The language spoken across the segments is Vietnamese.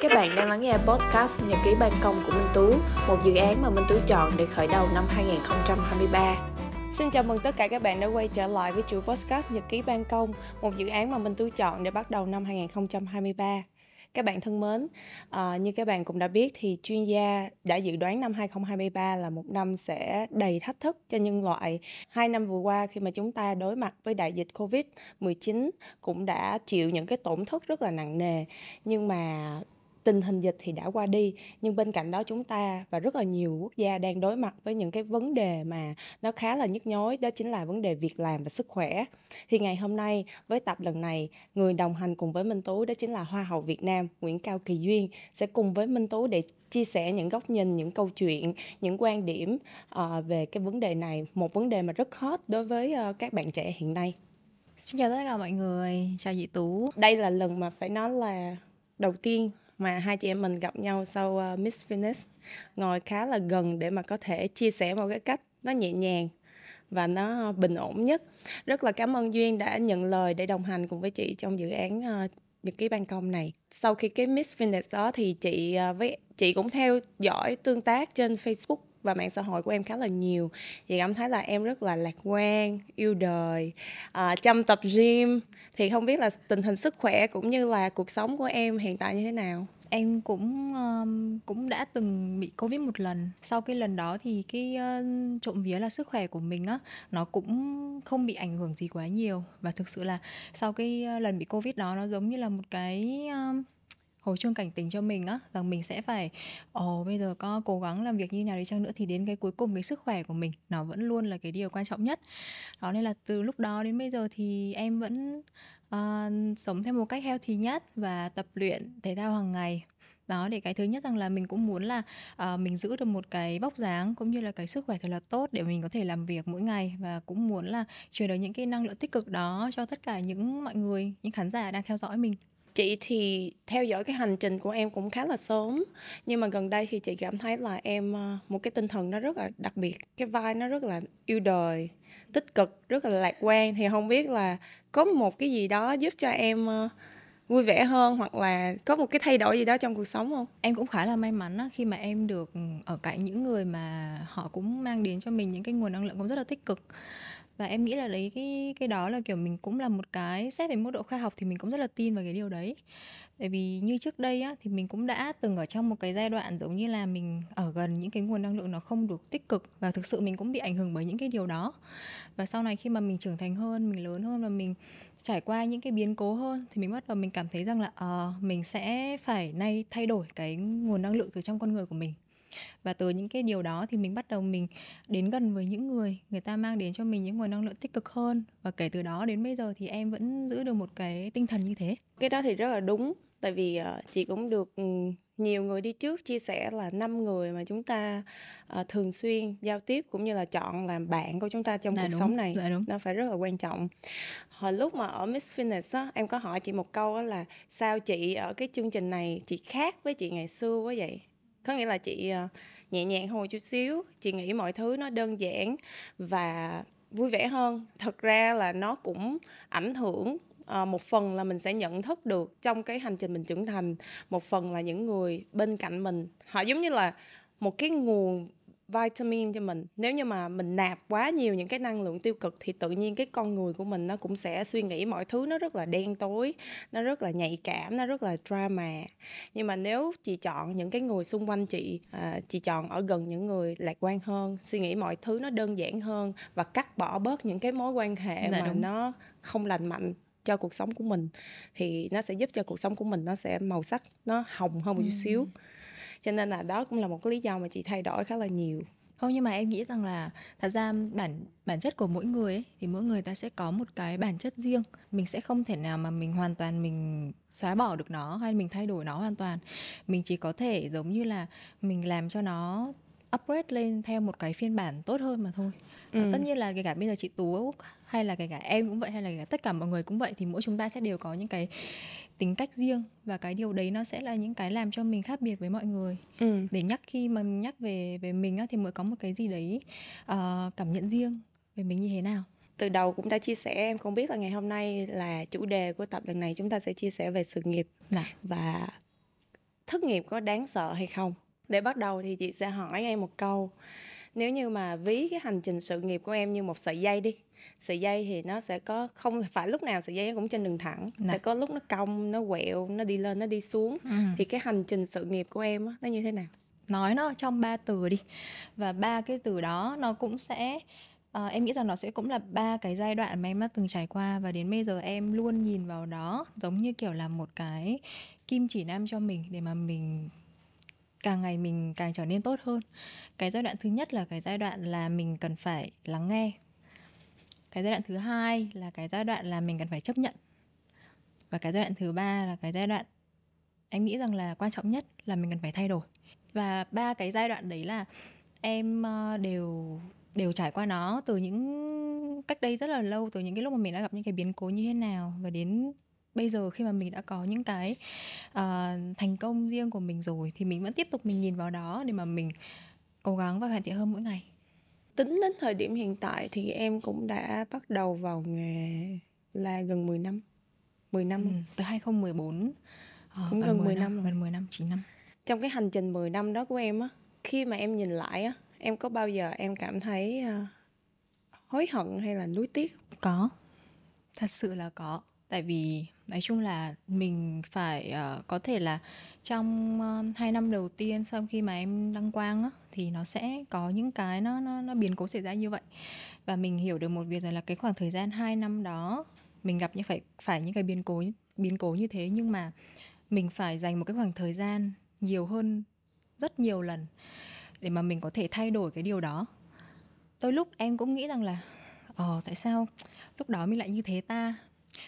Các bạn đang lắng nghe podcast Nhật ký ban công của Minh Tú, một dự án mà Minh Tú chọn để khởi đầu năm 2023. Xin chào mừng tất cả các bạn đã quay trở lại với chuỗi podcast Nhật ký ban công, một dự án mà Minh Tú chọn để bắt đầu năm 2023. Các bạn thân mến, ờ, như các bạn cũng đã biết thì chuyên gia đã dự đoán năm 2023 là một năm sẽ đầy thách thức cho nhân loại. Hai năm vừa qua khi mà chúng ta đối mặt với đại dịch Covid-19 cũng đã chịu những cái tổn thất rất là nặng nề. Nhưng mà tình hình dịch thì đã qua đi nhưng bên cạnh đó chúng ta và rất là nhiều quốc gia đang đối mặt với những cái vấn đề mà nó khá là nhức nhối đó chính là vấn đề việc làm và sức khỏe thì ngày hôm nay với tập lần này người đồng hành cùng với Minh Tú đó chính là Hoa hậu Việt Nam Nguyễn Cao Kỳ Duyên sẽ cùng với Minh Tú để chia sẻ những góc nhìn những câu chuyện những quan điểm uh, về cái vấn đề này một vấn đề mà rất hot đối với uh, các bạn trẻ hiện nay Xin chào tất cả mọi người, chào chị Tú Đây là lần mà phải nói là đầu tiên mà hai chị em mình gặp nhau sau uh, Miss Fitness ngồi khá là gần để mà có thể chia sẻ một cái cách nó nhẹ nhàng và nó bình ổn nhất rất là cảm ơn duyên đã nhận lời để đồng hành cùng với chị trong dự án uh, những cái ban công này sau khi cái Miss Fitness đó thì chị uh, với chị cũng theo dõi tương tác trên Facebook và mạng xã hội của em khá là nhiều thì cảm thấy là em rất là lạc quan yêu đời à, chăm tập gym thì không biết là tình hình sức khỏe cũng như là cuộc sống của em hiện tại như thế nào em cũng um, cũng đã từng bị covid một lần sau cái lần đó thì cái uh, trộm vía là sức khỏe của mình á nó cũng không bị ảnh hưởng gì quá nhiều và thực sự là sau cái uh, lần bị covid đó nó giống như là một cái uh, hồi chuông cảnh tỉnh cho mình á rằng mình sẽ phải ồ oh, bây giờ có cố gắng làm việc như nào đi chăng nữa thì đến cái cuối cùng cái sức khỏe của mình nó vẫn luôn là cái điều quan trọng nhất đó nên là từ lúc đó đến bây giờ thì em vẫn uh, sống theo một cách healthy nhất và tập luyện thể thao hàng ngày đó để cái thứ nhất rằng là mình cũng muốn là uh, mình giữ được một cái bóc dáng cũng như là cái sức khỏe thật là tốt để mình có thể làm việc mỗi ngày và cũng muốn là truyền được những cái năng lượng tích cực đó cho tất cả những mọi người những khán giả đang theo dõi mình chị thì theo dõi cái hành trình của em cũng khá là sớm nhưng mà gần đây thì chị cảm thấy là em ờ, một cái tinh thần nó rất là đặc biệt cái vai nó rất là yêu đời tích cực rất là lạc quan thì không biết là có một cái gì đó giúp cho em ờ, vui vẻ hơn hoặc là có một cái thay đổi gì đó trong cuộc sống không? Em cũng khá là may mắn á, khi mà em được ừ, ở cạnh những người mà họ cũng mang đến cho mình những cái nguồn năng lượng cũng rất là tích cực và em nghĩ là lấy cái cái đó là kiểu mình cũng là một cái xét về mức độ khoa học thì mình cũng rất là tin vào cái điều đấy tại vì như trước đây á, thì mình cũng đã từng ở trong một cái giai đoạn giống như là mình ở gần những cái nguồn năng lượng nó không được tích cực và thực sự mình cũng bị ảnh hưởng bởi những cái điều đó và sau này khi mà mình trưởng thành hơn mình lớn hơn và mình trải qua những cái biến cố hơn thì mình bắt đầu mình cảm thấy rằng là uh, mình sẽ phải nay thay đổi cái nguồn năng lượng từ trong con người của mình và từ những cái điều đó thì mình bắt đầu mình đến gần với những người người ta mang đến cho mình những nguồn năng lượng tích cực hơn và kể từ đó đến bây giờ thì em vẫn giữ được một cái tinh thần như thế cái đó thì rất là đúng tại vì ờ, chị cũng được ừ, nhiều người đi trước chia sẻ là năm người mà chúng ta uh, thường xuyên giao tiếp cũng như là chọn làm bạn của chúng ta trong dạ cuộc đúng, sống này dạ đúng. nó phải rất là quan trọng hồi lúc mà ở Miss Fitness á, em có hỏi chị một câu là sao chị ở cái chương trình này chị khác với chị ngày xưa quá vậy có nghĩa là chị ờ, nhẹ nhàng hơn một chút xíu chị nghĩ mọi thứ nó đơn giản và vui vẻ hơn thật ra là nó cũng ảnh hưởng ờ, một phần là mình sẽ nhận thức được trong cái hành trình mình trưởng thành một phần là những người bên cạnh mình họ giống như là một cái nguồn vitamin cho mình nếu như mà mình nạp quá nhiều những cái năng lượng tiêu cực thì tự nhiên cái con người của mình nó cũng sẽ suy nghĩ mọi thứ nó rất là đen tối nó rất là nhạy cảm nó rất là drama nhưng mà nếu chị chọn những cái người xung quanh chị à, chị chọn ở gần những người lạc quan hơn suy nghĩ mọi thứ nó đơn giản hơn và cắt bỏ bớt những cái mối quan hệ Đấy, dạ, mà đúng. nó không lành mạnh cho cuộc sống của mình thì nó sẽ giúp cho cuộc sống của mình nó sẽ màu sắc nó hồng hơn một chút xíu cho nên là đó cũng là một cái lý do mà chị thay đổi khá là nhiều không nhưng mà em nghĩ rằng là thật ra bản bản chất của mỗi người ấy, thì mỗi người ta sẽ có một cái bản chất riêng mình sẽ không thể nào mà mình hoàn toàn mình xóa bỏ được nó hay mình thay đổi nó hoàn toàn mình chỉ có thể giống như là mình làm cho nó upgrade lên theo một cái phiên bản tốt hơn mà thôi ừ. tất nhiên là kể cả bây giờ chị tú hay là kể cả em cũng vậy hay là cả tất cả mọi người cũng vậy thì mỗi chúng ta sẽ đều có những cái tính cách riêng và cái điều đấy nó sẽ là những cái làm cho mình khác biệt với mọi người ừ. để nhắc khi mà nhắc về về mình á, thì mới có một cái gì đấy uh, cảm nhận riêng về mình như thế nào từ đầu cũng đã chia sẻ em không biết là ngày hôm nay là chủ đề của tập lần này chúng ta sẽ chia sẻ về sự nghiệp Đạ. Dạ. và thất nghiệp có đáng sợ hay không để bắt đầu thì chị sẽ hỏi em một câu nếu như mà ví cái hành trình sự nghiệp của em như một sợi dây đi sợi dây thì nó sẽ có không phải lúc nào sợi dây cũng trên đường thẳng Nè. Dạ. sẽ có lúc nó cong nó quẹo nó đi lên nó đi xuống ừ. thì cái hành trình sự nghiệp của em đó, nó như thế nào nói nó trong ba từ đi và ba cái từ đó nó cũng sẽ à, em nghĩ rằng nó sẽ cũng là ba cái giai đoạn mà em đã từng trải qua và đến bây giờ em luôn nhìn vào đó giống như kiểu là một cái kim chỉ nam cho mình để mà mình càng ngày mình càng trở nên tốt hơn cái giai đoạn thứ nhất là cái giai đoạn là mình cần phải lắng nghe cái giai đoạn thứ hai là cái giai đoạn là mình cần phải chấp nhận và cái giai đoạn thứ ba là cái giai đoạn em nghĩ rằng là quan trọng nhất là mình cần phải thay đổi và ba cái giai đoạn đấy là em ờ, đều đều trải qua nó từ những cách đây rất là lâu từ những cái lúc mà mình đã gặp những cái biến cố như thế nào và đến bây giờ khi mà mình đã có những cái uh, thành công riêng của mình rồi thì mình vẫn tiếp tục mình nhìn vào đó để mà mình cố gắng và hoàn thiện hơn mỗi ngày tính đến thời điểm hiện tại thì em cũng đã bắt đầu vào nghề là gần 10 năm. 10 năm. Ừ, từ 2014 ờ, cũng gần, 10 năm, năm gần 10 năm, 9 năm. Trong cái hành trình 10 năm đó của em á, khi mà em nhìn lại á, em có bao giờ em cảm thấy uh, hối hận hay là nuối tiếc? Có. Thật sự là có, tại vì nói chung là mình phải uh, có thể là trong uh, ờ, 2 năm đầu tiên sau khi mà em đăng quang á thì nó sẽ có những cái nó nó, nó biến cố xảy ra như vậy và mình hiểu được một việc là, cái khoảng thời gian 2 năm đó mình gặp những phải phải những cái biến cố biến cố như thế nhưng mà mình phải dành một cái khoảng thời gian nhiều hơn rất nhiều lần để mà mình có thể thay đổi cái điều đó đôi lúc em cũng nghĩ rằng là ờ tại sao lúc đó mình lại như thế ta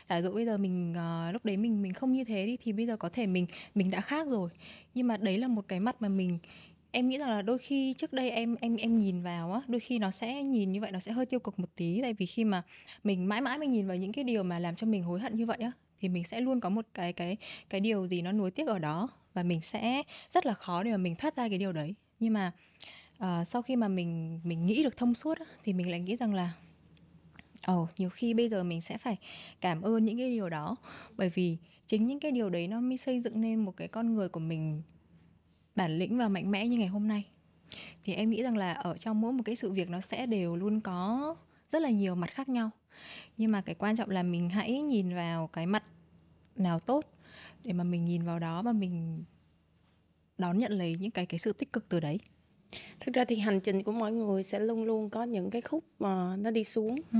giả dụ bây giờ mình uh, lúc đấy mình mình không như thế đi thì bây giờ có thể mình mình đã khác rồi nhưng mà đấy là một cái mặt mà mình em nghĩ rằng là đôi khi trước đây em em em nhìn vào á đôi khi nó sẽ nhìn như vậy nó sẽ hơi tiêu cực một tí tại vì khi mà mình mãi mãi mình nhìn vào những cái điều mà làm cho mình hối hận như vậy á thì mình sẽ luôn có một cái cái cái điều gì nó nuối tiếc ở đó và mình sẽ rất là khó để mà mình thoát ra cái điều đấy nhưng mà uh, sau khi mà mình mình nghĩ được thông suốt á, thì mình lại nghĩ rằng là ồ oh, nhiều khi bây giờ mình sẽ phải cảm ơn những cái điều đó bởi vì chính những cái điều đấy nó mới xây dựng nên một cái con người của mình bản lĩnh và mạnh mẽ như ngày hôm nay thì em nghĩ rằng là ở trong mỗi một cái sự việc nó sẽ đều luôn có rất là nhiều mặt khác nhau nhưng mà cái quan trọng là mình hãy nhìn vào cái mặt nào tốt để mà mình nhìn vào đó và mình đón nhận lấy những cái cái sự tích cực từ đấy thực ra thì hành trình của mọi người sẽ luôn luôn có những cái khúc mà nó đi xuống ừ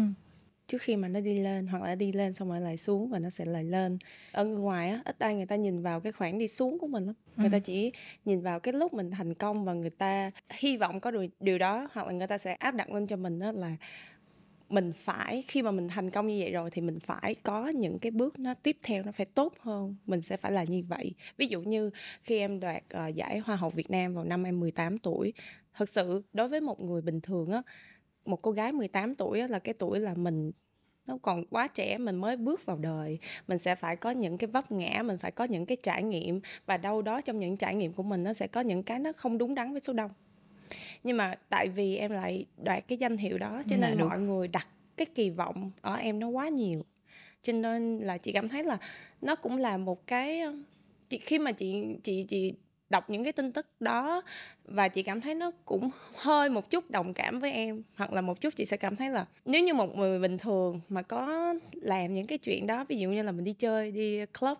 trước khi mà nó đi lên hoặc là đi lên xong rồi lại xuống và nó sẽ lại lên ở người ngoài á ít ai người ta nhìn vào cái khoảng đi xuống của mình lắm ừ. người ta ừ. chỉ nhìn vào cái lúc mình thành công và người ta hy vọng có điều, điều đó hoặc là người ta sẽ áp đặt lên cho mình đó là mình phải khi mà mình thành công như vậy rồi thì mình phải có những cái bước nó tiếp theo nó phải tốt hơn mình sẽ phải là như vậy ví dụ như khi em đoạt uh, giải hoa hậu Việt Nam vào năm em 18 tuổi thật sự đối với một người bình thường á một cô gái 18 tuổi là cái tuổi là mình nó còn quá trẻ mình mới bước vào đời mình sẽ phải có những cái vấp ngã mình phải có những cái trải nghiệm và đâu đó trong những trải nghiệm của mình nó sẽ có những cái nó không đúng đắn với số đông nhưng mà tại vì em lại đoạt cái danh hiệu đó cho dạ, nên đúng. mọi người đặt cái kỳ vọng ở em nó quá nhiều cho nên là chị cảm thấy là nó cũng là một cái ờ, khi mà chị chị chị đọc những cái tin tức đó và chị cảm thấy nó cũng hơi một chút đồng cảm với em hoặc là một chút chị sẽ cảm thấy là nếu như một người bình thường mà có làm những cái chuyện đó ví dụ như là mình đi chơi đi club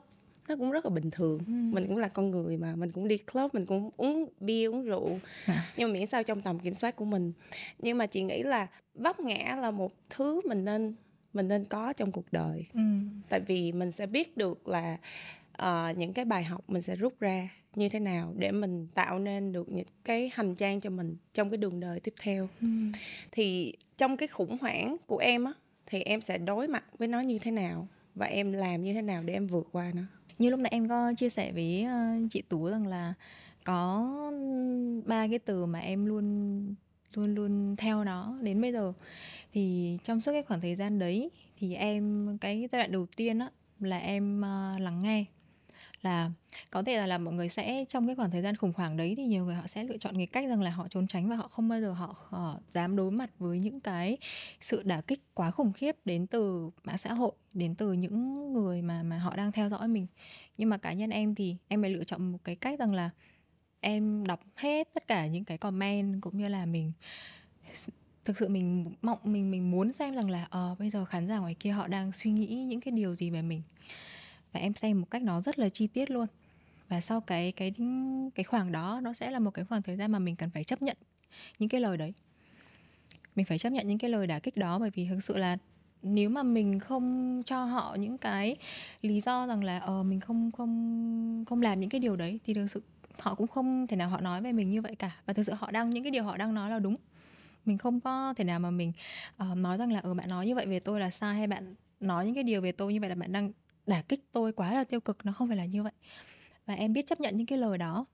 nó cũng rất là bình thường ừ. mình cũng là con người mà mình cũng đi club mình cũng uống bia uống rượu à. nhưng mà miễn sao trong tầm kiểm soát của mình nhưng mà chị nghĩ là vấp ngã là một thứ mình nên mình nên có trong cuộc đời ừ. tại vì mình sẽ biết được là uh, những cái bài học mình sẽ rút ra như thế nào để mình tạo nên được những cái hành trang cho mình trong cái đường đời tiếp theo ừ. thì trong cái khủng hoảng của em á thì em sẽ đối mặt với nó như thế nào và em làm như thế nào để em vượt qua nó như lúc nãy em có chia sẻ với ờ, chị tú rằng là có ba cái từ mà em luôn luôn luôn theo nó đến bây giờ thì trong suốt cái khoảng thời gian đấy thì em cái giai đoạn đầu tiên á là em uh, lắng nghe là có thể là, là mọi người sẽ trong cái khoảng thời gian khủng hoảng đấy thì nhiều người họ sẽ lựa chọn cái cách rằng là họ trốn tránh và họ không bao giờ họ, họ dám đối mặt với những cái sự đả kích quá khủng khiếp đến từ mạng xã hội đến từ những người mà mà họ đang theo dõi mình nhưng mà cá nhân em thì em lại lựa chọn một cái cách rằng là em đọc hết tất cả những cái comment cũng như là mình thực sự mình mong mình mình muốn xem rằng là ờ bây giờ khán giả ngoài kia họ đang suy nghĩ những cái điều gì về mình và em xem một cách nó rất là chi tiết luôn và sau cái cái cái khoảng đó nó sẽ là một cái khoảng thời gian mà mình cần phải chấp nhận những cái lời đấy mình phải chấp nhận những cái lời đả kích đó bởi vì thực sự là nếu mà mình không cho họ những cái lý do rằng là ờ mình không không không làm những cái điều đấy thì thực sự họ cũng không thể nào họ nói về mình như vậy cả và thực sự họ đang những cái điều họ đang nói là đúng mình không có thể nào mà mình uh, nói rằng là ờ ừ, bạn nói như vậy về tôi là sai hay bạn nói những cái điều về tôi như vậy là bạn đang đả kích tôi quá là tiêu cực nó không phải là như vậy và em biết chấp nhận những cái lời đó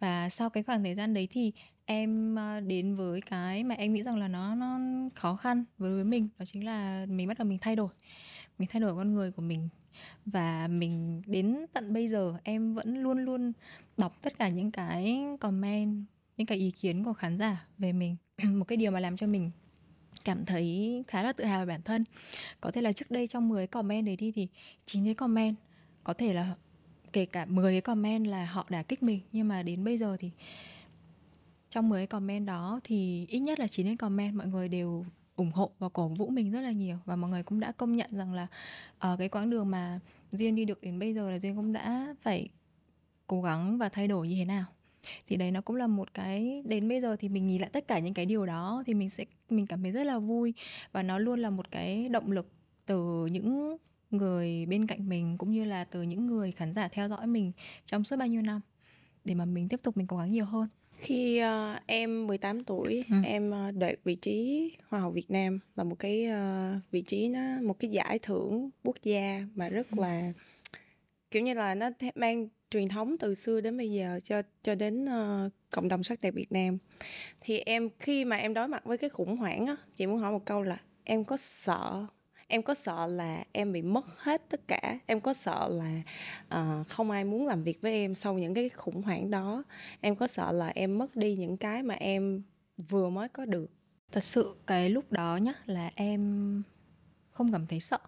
và sau cái khoảng thời gian đấy thì em ờ, đến với cái mà em nghĩ rằng là nó nó khó khăn với với mình đó chính là mình bắt đầu mình thay đổi mình thay đổi con người của mình và mình đến tận bây giờ em vẫn luôn luôn đọc tất cả những cái comment những cái ý kiến của khán giả về mình một cái điều mà làm cho mình cảm thấy khá là tự hào về bản thân có thể là trước đây trong 10 comment đấy đi thì chín cái comment có thể là kể cả 10 cái comment là họ đã kích mình nhưng mà đến bây giờ thì trong 10 cái comment đó thì ít nhất là chín cái comment mọi người đều ủng hộ và cổ vũ mình rất là nhiều và mọi người cũng đã công nhận rằng là ở ờ, cái quãng đường mà duyên đi được đến bây giờ là duyên cũng đã phải cố gắng và thay đổi như thế nào thì đấy nó cũng là một cái đến bây giờ thì mình nhìn lại tất cả những cái điều đó thì mình sẽ mình cảm thấy rất là vui và nó luôn là một cái động lực từ những người bên cạnh mình cũng như là từ những người khán giả theo dõi mình trong suốt bao nhiêu năm để mà mình tiếp tục mình cố gắng nhiều hơn khi uh, em 18 tuổi ừ. em uh, đoạt vị trí hoa hậu Việt Nam là một cái uh, vị trí nó một cái giải thưởng quốc gia mà rất ừ. là kiểu như là nó mang truyền thống từ xưa đến bây giờ cho cho đến uh, cộng đồng sắc đẹp Việt Nam thì em khi mà em đối mặt với cái khủng hoảng á chị muốn hỏi một câu là em có sợ em có sợ là em bị mất hết tất cả em có sợ là uh, không ai muốn làm việc với em sau những cái khủng hoảng đó em có sợ là em mất đi những cái mà em vừa mới có được thật sự cái lúc đó nhá là em không cảm thấy sợ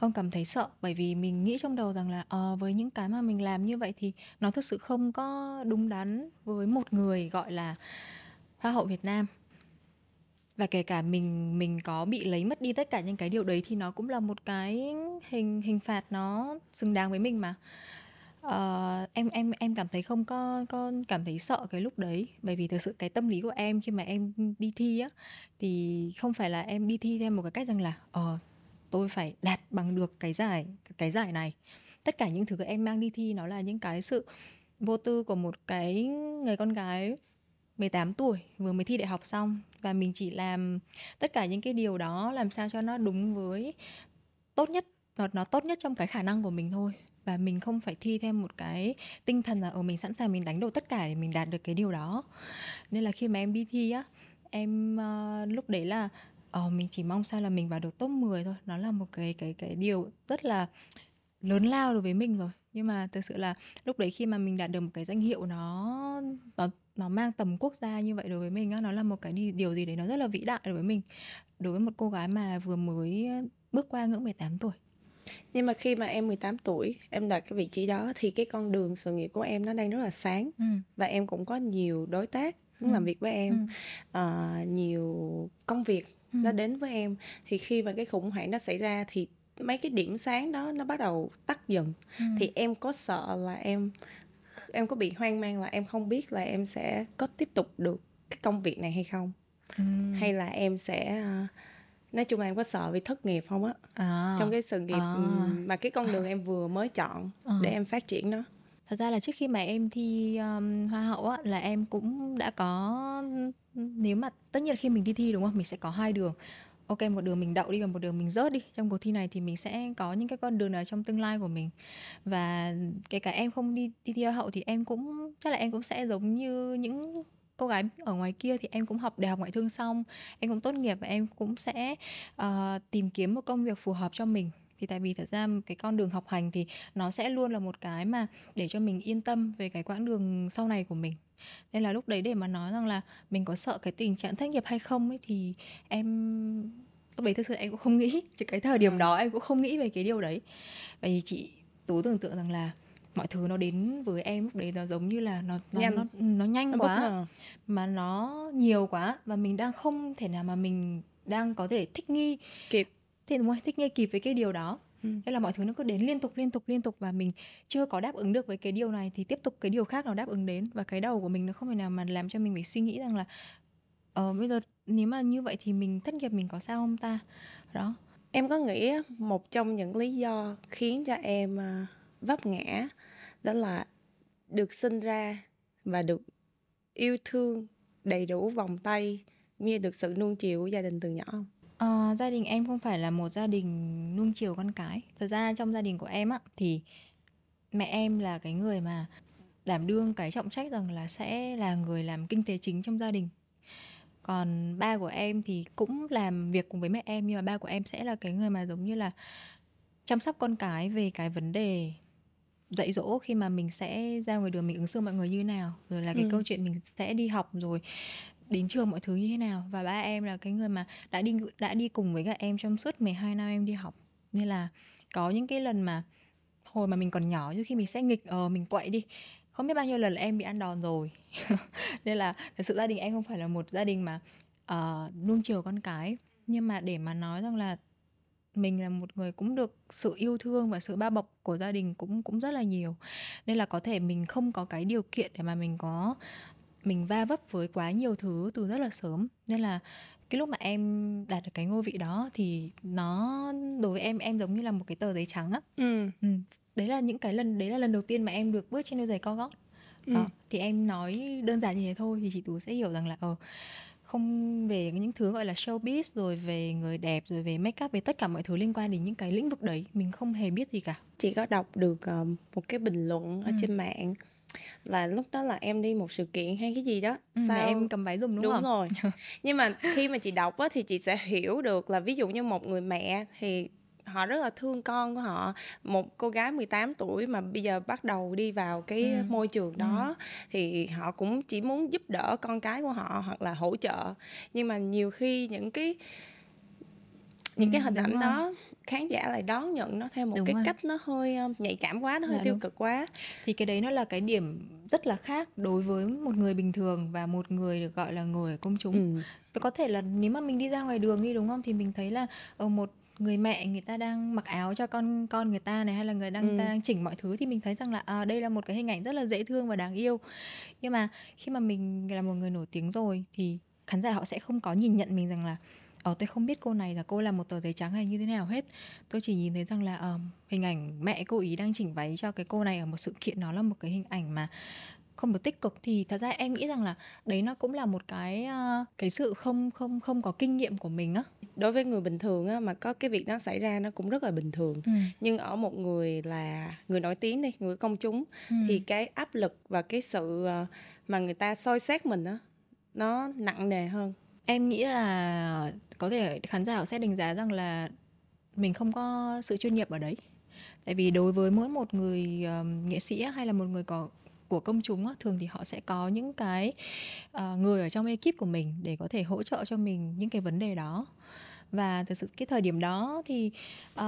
không cảm thấy sợ bởi vì mình nghĩ trong đầu rằng là ờ, với những cái mà mình làm như vậy thì nó thực sự không có đúng đắn với một người gọi là hoa hậu Việt Nam và kể cả mình mình có bị lấy mất đi tất cả những cái điều đấy thì nó cũng là một cái hình hình phạt nó xứng đáng với mình mà uh, em em em cảm thấy không có con cảm thấy sợ cái lúc đấy bởi vì thực sự cái tâm lý của em khi mà em đi thi á thì không phải là em đi thi theo một cái cách rằng là uh, tôi phải đạt bằng được cái giải cái giải này tất cả những thứ các em mang đi thi nó là những cái sự vô tư của một cái người con gái 18 tuổi vừa mới thi đại học xong và mình chỉ làm tất cả những cái điều đó làm sao cho nó đúng với tốt nhất nó, nó tốt nhất trong cái khả năng của mình thôi và mình không phải thi thêm một cái tinh thần là ở ờ, mình sẵn sàng mình đánh đổi tất cả để mình đạt được cái điều đó nên là khi mà em đi thi á em uh, lúc đấy là ờ, mình chỉ mong sao là mình vào được top 10 thôi nó là một cái cái cái điều rất là lớn lao đối với mình rồi nhưng mà thực sự là lúc đấy khi mà mình đạt được một cái danh hiệu nó nó nó mang tầm quốc gia như vậy đối với mình á nó là một cái điều gì đấy nó rất là vĩ đại đối với mình đối với một cô gái mà vừa mới bước qua ngưỡng 18 tuổi nhưng mà khi mà em 18 tuổi em đạt cái vị trí đó thì cái con đường sự nghiệp của em nó đang rất là sáng ừ. và em cũng có nhiều đối tác muốn ừ. làm việc với em ừ. uh, nhiều công việc ừ. nó đến với em thì khi mà cái khủng hoảng nó xảy ra thì mấy cái điểm sáng đó nó bắt đầu tắt dần ừ. thì em có sợ là em em có bị hoang mang là em không biết là em sẽ có tiếp tục được cái công việc này hay không ừ. hay là em sẽ ờ, nói chung là em có sợ bị thất nghiệp không á à. trong cái sự nghiệp à. mà cái con đường em vừa mới chọn à. để em phát triển nó Thật ra là trước khi mà em thi, ờm, hoa hậu á, là em cũng đã có nếu mà tất nhiên là khi mình đi thi, đúng không? Mình sẽ có hai đường. ok một đường mình đậu đi và một đường mình rớt đi. Trong cuộc thi này thì mình sẽ có những cái con đường nào trong tương lai của mình. Và kể cả em không đi đi thi hoa hậu thì em cũng chắc là em cũng sẽ giống như những cô gái ở ngoài kia thì em cũng học đại học ngoại thương xong em cũng tốt nghiệp và em cũng sẽ ờ, tìm kiếm một công việc phù hợp cho mình thì tại vì thật ra cái con đường học hành thì nó sẽ luôn là một cái mà để cho mình yên tâm về cái quãng đường sau này của mình nên là lúc đấy để mà nói rằng là mình có sợ cái tình trạng thất nghiệp hay không ấy thì em lúc đấy thực sự em cũng không nghĩ chứ cái thời điểm à. đó em cũng không nghĩ về cái điều đấy bởi vì chị tú tưởng tượng rằng là mọi thứ nó đến với em lúc đấy nó giống như là nó nó nhanh, nó, nó nhanh nó quá mà nó nhiều quá và mình đang không thể nào mà mình đang có thể thích nghi kịp thế đúng không thích nghi kịp với cái điều đó Ừ. Thế là mọi thứ nó cứ đến liên tục liên tục liên tục và mình chưa có đáp ứng được với cái điều này thì tiếp tục cái điều khác nó đáp ứng đến và cái đầu của mình nó không thể nào mà làm cho mình phải suy nghĩ rằng là ờ bây giờ nếu mà như vậy thì mình thất nghiệp mình có sao không ta đó em có nghĩ một trong những lý do khiến cho em à, vấp ngã đó là được sinh ra và được yêu thương đầy đủ vòng tay như được sự nuông chiều của gia đình từ nhỏ không Ờ, gia đình em không phải là một gia đình nuông chiều con cái. Thật ra trong gia đình của em á thì mẹ em là cái người mà đảm đương cái trọng trách rằng là sẽ là người làm kinh tế chính trong gia đình. Còn ba của em thì cũng làm việc cùng với mẹ em nhưng mà ba của em sẽ là cái người mà giống như là chăm sóc con cái về cái vấn đề dạy dỗ khi mà mình sẽ ra ngoài đường mình ứng xử mọi người như nào rồi là cái ừ. câu chuyện mình sẽ đi học rồi đến trường mọi thứ như thế nào và ba em là cái người mà đã đi đã đi cùng với các em trong suốt 12 năm em đi học nên là có những cái lần mà hồi mà mình còn nhỏ như khi mình sẽ nghịch ờ mình quậy đi không biết bao nhiêu lần là em bị ăn đòn rồi nên là thật sự gia đình em không phải là một gia đình mà uh, ờ, luôn chiều con cái nhưng mà để mà nói rằng là mình là một người cũng được sự yêu thương và sự bao bọc của gia đình cũng cũng rất là nhiều nên là có thể mình không có cái điều kiện để mà mình có mình va vấp với quá nhiều thứ từ rất là sớm nên là cái lúc mà em đạt được cái ngôi vị đó thì nó đối với em em giống như là một cái tờ giấy trắng á ừ. Ừ. đấy là những cái lần đấy là lần đầu tiên mà em được bước trên đôi giày co gót ừ. đó. Ờ, thì em nói đơn giản như thế thôi thì chị tú sẽ hiểu rằng là ờ không về những thứ gọi là showbiz rồi về người đẹp rồi về make up về tất cả mọi thứ liên quan đến những cái lĩnh vực đấy mình không hề biết gì cả chị có đọc được ờ, một cái bình luận ở ừ. trên mạng là lúc đó là em đi một sự kiện hay cái gì đó ừ, sao em cầm váy dùng đúng, đúng không rồi nhưng mà khi mà chị đọc á thì chị sẽ hiểu được là ví dụ như một người mẹ thì họ rất là thương con của họ một cô gái 18 tuổi mà bây giờ bắt đầu đi vào cái ừ. môi trường ừ. đó ừ. thì họ cũng chỉ muốn giúp đỡ con cái của họ hoặc là hỗ trợ nhưng mà nhiều khi những cái những ừ, cái hình ảnh rồi. đó khán giả lại đón nhận nó theo một Đúng cái rồi. cách nó hơi ờ, nhạy cảm quá nó hơi dạ, tiêu cực quá thì cái đấy nó là cái điểm rất là khác đối với một người bình thường và một người được gọi là người ở công chúng ừ. có thể là nếu mà mình đi ra ngoài đường đi đúng không thì mình thấy là ở ờ, một người mẹ người ta đang mặc áo cho con con người ta này hay là người đang ừ. ta đang chỉnh mọi thứ thì mình thấy rằng là à, đây là một cái hình ảnh rất là dễ thương và đáng yêu nhưng mà khi mà mình là một người nổi tiếng rồi thì khán giả họ sẽ không có nhìn nhận mình rằng là ờ tôi không biết cô này là cô là một tờ giấy trắng hay như thế nào hết tôi chỉ nhìn thấy rằng là uh, hình ảnh mẹ cô ý đang chỉnh váy cho cái cô này ở một sự kiện nó là một cái hình ảnh mà không được tích cực thì thật ra em nghĩ rằng là đấy nó cũng là một cái uh, cái sự không không không có kinh nghiệm của mình á đối với người bình thường á mà có cái việc đó xảy ra nó cũng rất là bình thường ừ. nhưng ở một người là người nổi tiếng đi người công chúng ừ. thì cái áp lực và cái sự ờ, mà người ta soi xét mình á nó nặng nề hơn em nghĩ là có thể khán giả sẽ đánh giá rằng là mình không có sự chuyên nghiệp ở đấy tại vì đối với mỗi một người um, nghệ sĩ hay là một người có của công chúng thường thì họ sẽ có những cái uh, người ở trong ekip của mình để có thể hỗ trợ cho mình những cái vấn đề đó và thực sự cái thời điểm đó thì uh,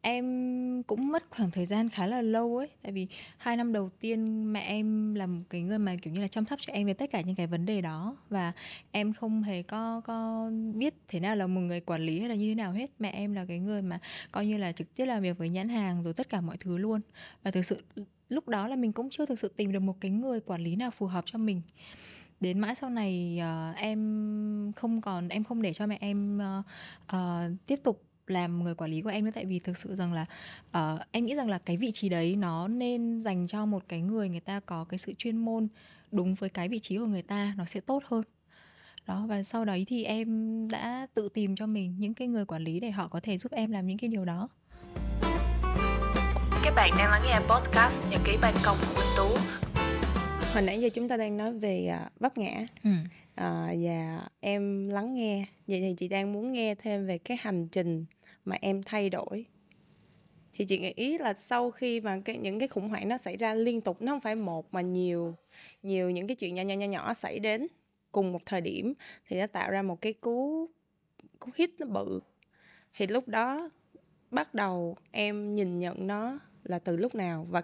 em cũng mất khoảng thời gian khá là lâu ấy tại vì hai năm đầu tiên mẹ em là một cái người mà kiểu như là chăm sóc cho em về tất cả những cái vấn đề đó và em không hề có có biết thế nào là một người quản lý hay là như thế nào hết mẹ em là cái người mà coi như là trực tiếp làm việc với nhãn hàng rồi tất cả mọi thứ luôn và thực sự lúc đó là mình cũng chưa thực sự tìm được một cái người quản lý nào phù hợp cho mình đến mãi sau này uh, em không còn em không để cho mẹ em uh, uh, tiếp tục làm người quản lý của em nữa tại vì thực sự rằng là uh, em nghĩ rằng là cái vị trí đấy nó nên dành cho một cái người người ta có cái sự chuyên môn đúng với cái vị trí của người ta nó sẽ tốt hơn đó và sau đấy thì em đã tự tìm cho mình những cái người quản lý để họ có thể giúp em làm những cái điều đó các bạn đang lắng nghe podcast nhật ký ban công của Minh Tú hồi nãy giờ chúng ta đang nói về uh, à, bắp ngã ừ. à, và em lắng nghe vậy thì chị đang muốn nghe thêm về cái hành trình mà em thay đổi thì chị nghĩ ý là sau khi mà cái những cái khủng hoảng nó xảy ra liên tục nó không phải một mà nhiều nhiều những cái chuyện nhỏ nhỏ nhỏ nhỏ xảy đến cùng một thời điểm thì nó tạo ra một cái cú cú hít nó bự thì lúc đó bắt đầu em nhìn nhận nó là từ lúc nào và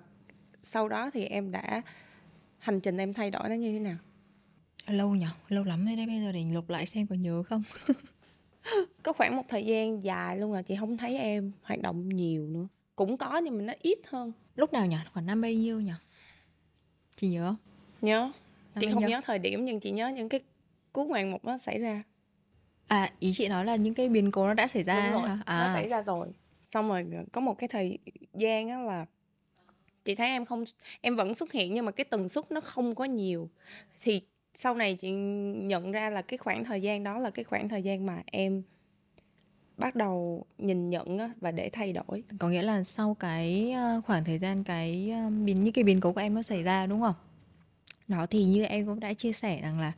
sau đó thì em đã hành trình em thay đổi nó như thế nào lâu nhở lâu lắm rồi đấy bây giờ để lục lại xem còn nhớ không có khoảng một thời gian dài luôn là chị không thấy em hoạt động nhiều nữa cũng có nhưng mà nó ít hơn lúc nào nhở khoảng năm bao nhiêu nhở chị nhớ nhớ năm chị không nhớ. nhớ thời điểm nhưng chị nhớ những cái cú ngoạn mục nó xảy ra à ý chị nói là những cái biến cố nó đã xảy ra Đúng rồi, à. nó xảy ra rồi xong rồi có một cái thời gian á là chị thấy em không em vẫn xuất hiện nhưng mà cái tần suất nó không có nhiều thì sau này chị nhận ra là cái khoảng thời gian đó là cái khoảng thời gian mà em bắt đầu nhìn nhận và để thay đổi có nghĩa là sau cái ờ, khoảng thời gian cái ờ, biến những cái biến cố của em nó xảy ra đúng không đó thì như em cũng đã chia sẻ rằng là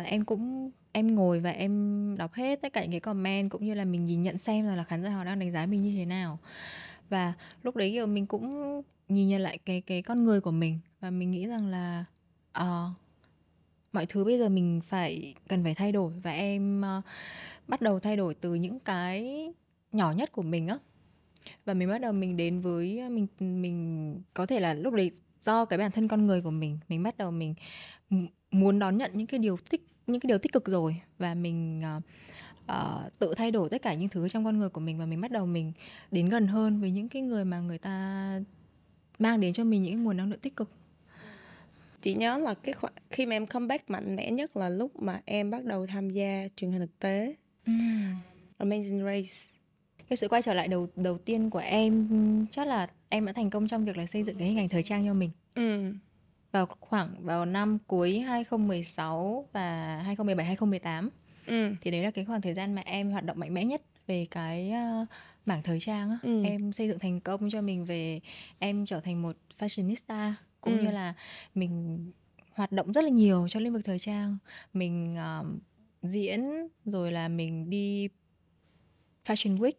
uh, em cũng em ngồi và em đọc hết tất cả những cái comment cũng như là mình nhìn nhận xem là, là khán giả họ đang đánh giá mình như thế nào và lúc đấy kiểu mình cũng nhìn nhận lại cái cái con người của mình và mình nghĩ rằng là uh, mọi thứ bây giờ mình phải cần phải thay đổi và em uh, bắt đầu thay đổi từ những cái nhỏ nhất của mình á và mình bắt đầu mình đến với ờ, mình mình có thể là lúc đấy do cái bản thân con người của mình mình bắt đầu mình muốn đón nhận những cái điều thích những cái điều tích cực rồi và mình uh, uh, tự thay đổi tất cả những thứ trong con người của mình và mình bắt đầu mình đến gần hơn với những cái người mà người ta mang đến cho mình những nguồn năng lượng tích cực chị nhớ là cái khoảng khi mà em comeback mạnh mẽ nhất là lúc mà em bắt đầu tham gia truyền hình thực tế mm. Amazing Race cái sự quay trở lại đầu đầu tiên của em chắc là em đã thành công trong việc là xây dựng cái hình ảnh thời trang cho mình ừ. vào khoảng vào năm cuối 2016 và 2017 2018 ừ. thì đấy là cái khoảng thời gian mà em hoạt động mạnh mẽ nhất về cái ờ, mảng thời trang á ừ. em xây dựng thành công cho mình về em trở thành một fashionista cũng ừ. như là mình hoạt động rất là nhiều trong lĩnh vực thời trang mình uh, diễn rồi là mình đi fashion week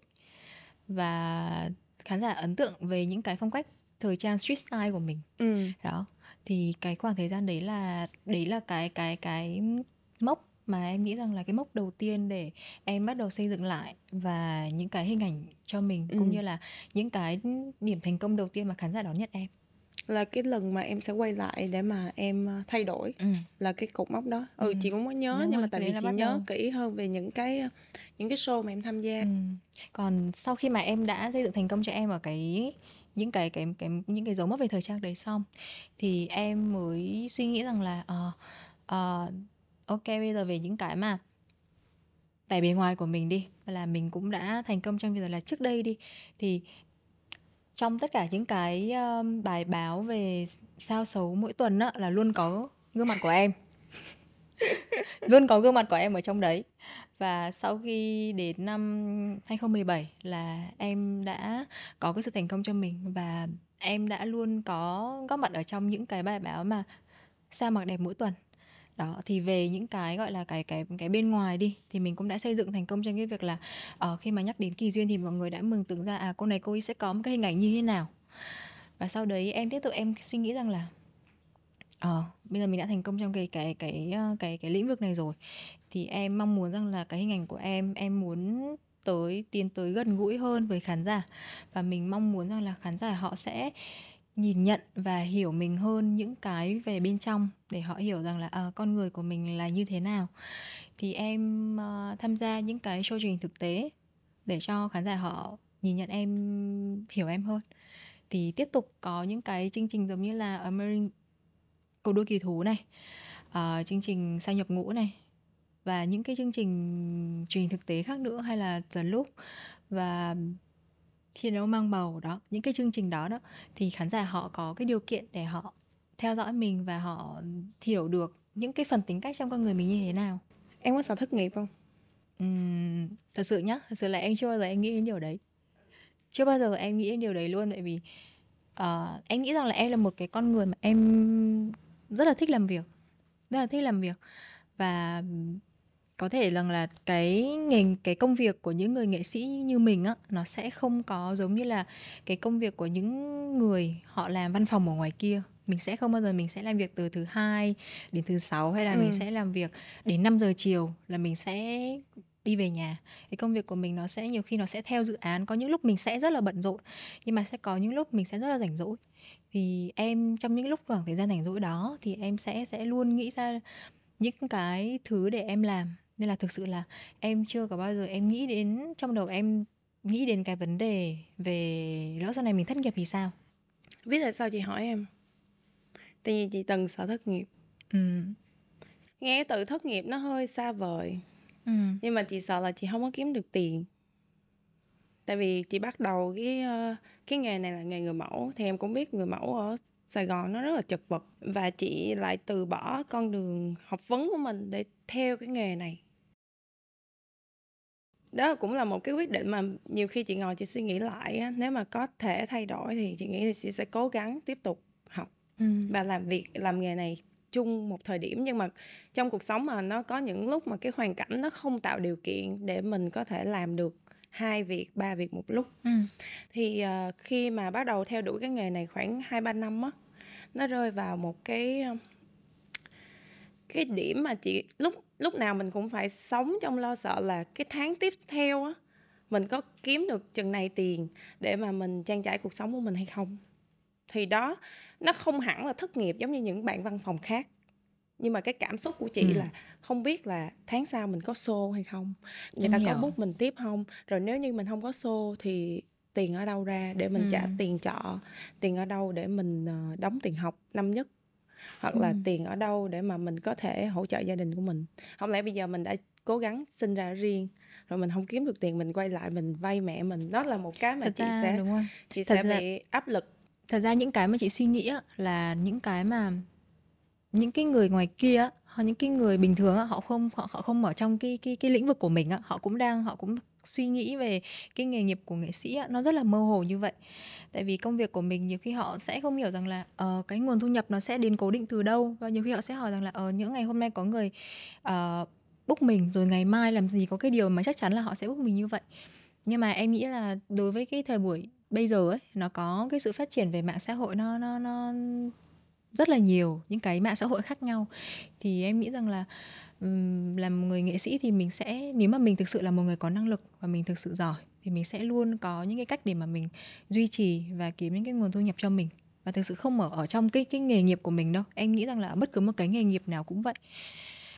và khán giả ấn tượng về những cái phong cách thời trang street style của mình ừ. đó thì cái khoảng thời gian đấy là đấy là cái cái cái mốc mà em nghĩ rằng là cái mốc đầu tiên để em bắt đầu xây dựng lại và những cái hình ảnh cho mình ừ. cũng như là những cái điểm thành công đầu tiên mà khán giả đón nhận em là cái lần mà em sẽ quay lại để mà em à, thay đổi ừ. là cái cột mốc đó ừ, ừ chị cũng có nhớ Đúng nhưng rồi, mà tại vì chị nhớ đầu. kỹ hơn về những cái à, những cái show mà em tham gia ừ. còn sau khi mà em đã xây dựng thành công cho em ở cái những cái cái, cái những cái dấu mốc về thời trang đấy xong thì em mới suy nghĩ rằng là uh, uh, Ok, bây giờ về những cái mà vẻ bề ngoài của mình đi là mình cũng đã thành công trong việc là trước đây đi thì trong tất cả những cái um, bài báo về sao xấu mỗi tuần á, là luôn có gương mặt của em luôn có gương mặt của em ở trong đấy và sau khi đến năm 2017 là em đã có cái sự thành công cho mình và em đã luôn có góp mặt ở trong những cái bài báo mà sao mặc đẹp mỗi tuần đó thì về những cái gọi là cái cái cái bên ngoài đi thì mình cũng đã xây dựng thành công trong cái việc là uh, khi mà nhắc đến kỳ duyên thì mọi người đã mừng tưởng ra à cô này cô ấy sẽ có một cái hình ảnh như thế nào và sau đấy em tiếp tục em suy nghĩ rằng là ờ uh, bây giờ mình đã thành công trong cái cái cái cái ờ, cái, cái lĩnh vực này rồi thì em mong muốn rằng là cái hình ảnh của em em muốn tới tiến tới gần gũi hơn với khán giả và mình mong muốn rằng là khán giả họ sẽ nhìn nhận và hiểu mình hơn những cái về bên trong để họ hiểu rằng là à, con người của mình là như thế nào thì em uh, tham gia những cái show truyền thực tế để cho khán giả họ nhìn nhận em hiểu em hơn thì tiếp tục có những cái chương trình giống như là American cầu đua kỳ thú này uh, chương trình sao nhập ngũ này và những cái chương trình truyền thực tế khác nữa hay là The lúc và thi đấu mang bầu đó những cái chương trình đó đó thì khán giả họ có cái điều kiện để họ theo dõi mình và họ hiểu được những cái phần tính cách trong con người mình như thế nào em có sở thích nghiệp không uhm, thật sự nhá thật sự là em chưa bao giờ em nghĩ đến điều đấy chưa bao giờ em nghĩ đến điều đấy luôn tại vì uh, em nghĩ rằng là em là một cái con người mà em rất là thích làm việc rất là thích làm việc và có thể rằng là cái nghề cái công việc của những người nghệ sĩ như mình á nó sẽ không có giống như là cái công việc của những người họ làm văn phòng ở ngoài kia mình sẽ không bao giờ mình sẽ làm việc từ thứ hai đến thứ sáu hay là ừ. mình sẽ làm việc đến 5 giờ chiều là mình sẽ đi về nhà cái công việc của mình nó sẽ nhiều khi nó sẽ theo dự án có những lúc mình sẽ rất là bận rộn nhưng mà sẽ có những lúc mình sẽ rất là rảnh rỗi thì em trong những lúc khoảng thời gian rảnh rỗi đó thì em sẽ sẽ luôn nghĩ ra những cái thứ để em làm nên là thực sự là em chưa có bao giờ em nghĩ đến trong đầu em nghĩ đến cái vấn đề về lỡ sau này mình thất nghiệp thì sao biết là sao chị hỏi em tại vì chị từng sợ thất nghiệp ừ. nghe từ thất nghiệp nó hơi xa vời ừ. nhưng mà chị sợ là chị không có kiếm được tiền tại vì chị bắt đầu cái ờ, cái nghề này là nghề người mẫu thì em cũng biết người mẫu ở Sài Gòn nó rất là chật vật và chị lại từ bỏ con đường học vấn của mình để theo cái nghề này đó cũng là một cái quyết định mà nhiều khi chị ngồi chị suy nghĩ lại nếu mà có thể thay đổi thì chị nghĩ thì chị sẽ cố gắng tiếp tục ừ. và làm việc làm nghề này chung một thời điểm nhưng mà trong cuộc sống mà nó có những lúc mà cái hoàn cảnh nó không tạo điều kiện để mình có thể làm được hai việc ba việc một lúc ừ. thì uh, khi mà bắt đầu theo đuổi cái nghề này khoảng hai ba năm á nó rơi vào một cái cái điểm mà chị lúc lúc nào mình cũng phải sống trong lo sợ là cái tháng tiếp theo á mình có kiếm được chừng này tiền để mà mình trang trải cuộc sống của mình hay không thì đó nó không hẳn là thất nghiệp giống như những bạn văn phòng khác nhưng mà cái cảm xúc của chị ừ. là không biết là tháng sau mình có xô hay không người Đúng ta hiểu. có bút mình tiếp không rồi nếu như mình không có xô thì tiền ở đâu ra để mình ừ. trả tiền trọ tiền ở đâu để mình ờ, đóng tiền học năm nhất hoặc ừ. là tiền ở đâu để mà mình có thể hỗ trợ gia đình của mình không lẽ bây giờ mình đã cố gắng sinh ra riêng rồi mình không kiếm được tiền mình quay lại mình vay mẹ mình đó là một cái mà Thật chị ra, sẽ chị Thật sẽ ra... bị áp lực Thật ra những cái mà chị suy nghĩ là những cái mà những cái người ngoài kia hoặc những cái người bình thường họ không họ, họ không ở trong cái cái cái lĩnh vực của mình họ cũng đang họ cũng suy nghĩ về cái nghề nghiệp của nghệ sĩ nó rất là mơ hồ như vậy tại vì công việc của mình nhiều khi họ sẽ không hiểu rằng là uh, cái nguồn thu nhập nó sẽ đến cố định từ đâu và nhiều khi họ sẽ hỏi rằng là ở ờ, uh, những ngày hôm nay có người uh, book mình rồi ngày mai làm gì có cái điều mà chắc chắn là họ sẽ búc mình như vậy nhưng mà em nghĩ là đối với cái thời buổi bây giờ ấy nó có cái sự phát triển về mạng xã hội nó nó nó rất là nhiều những cái mạng xã hội khác nhau thì em nghĩ rằng là làm người nghệ sĩ thì mình sẽ nếu mà mình thực sự là một người có năng lực và mình thực sự giỏi thì mình sẽ luôn có những cái cách để mà mình duy trì và kiếm những cái nguồn thu nhập cho mình và thực sự không ở ở trong cái cái nghề nghiệp của mình đâu em nghĩ rằng là bất cứ một cái nghề nghiệp nào cũng vậy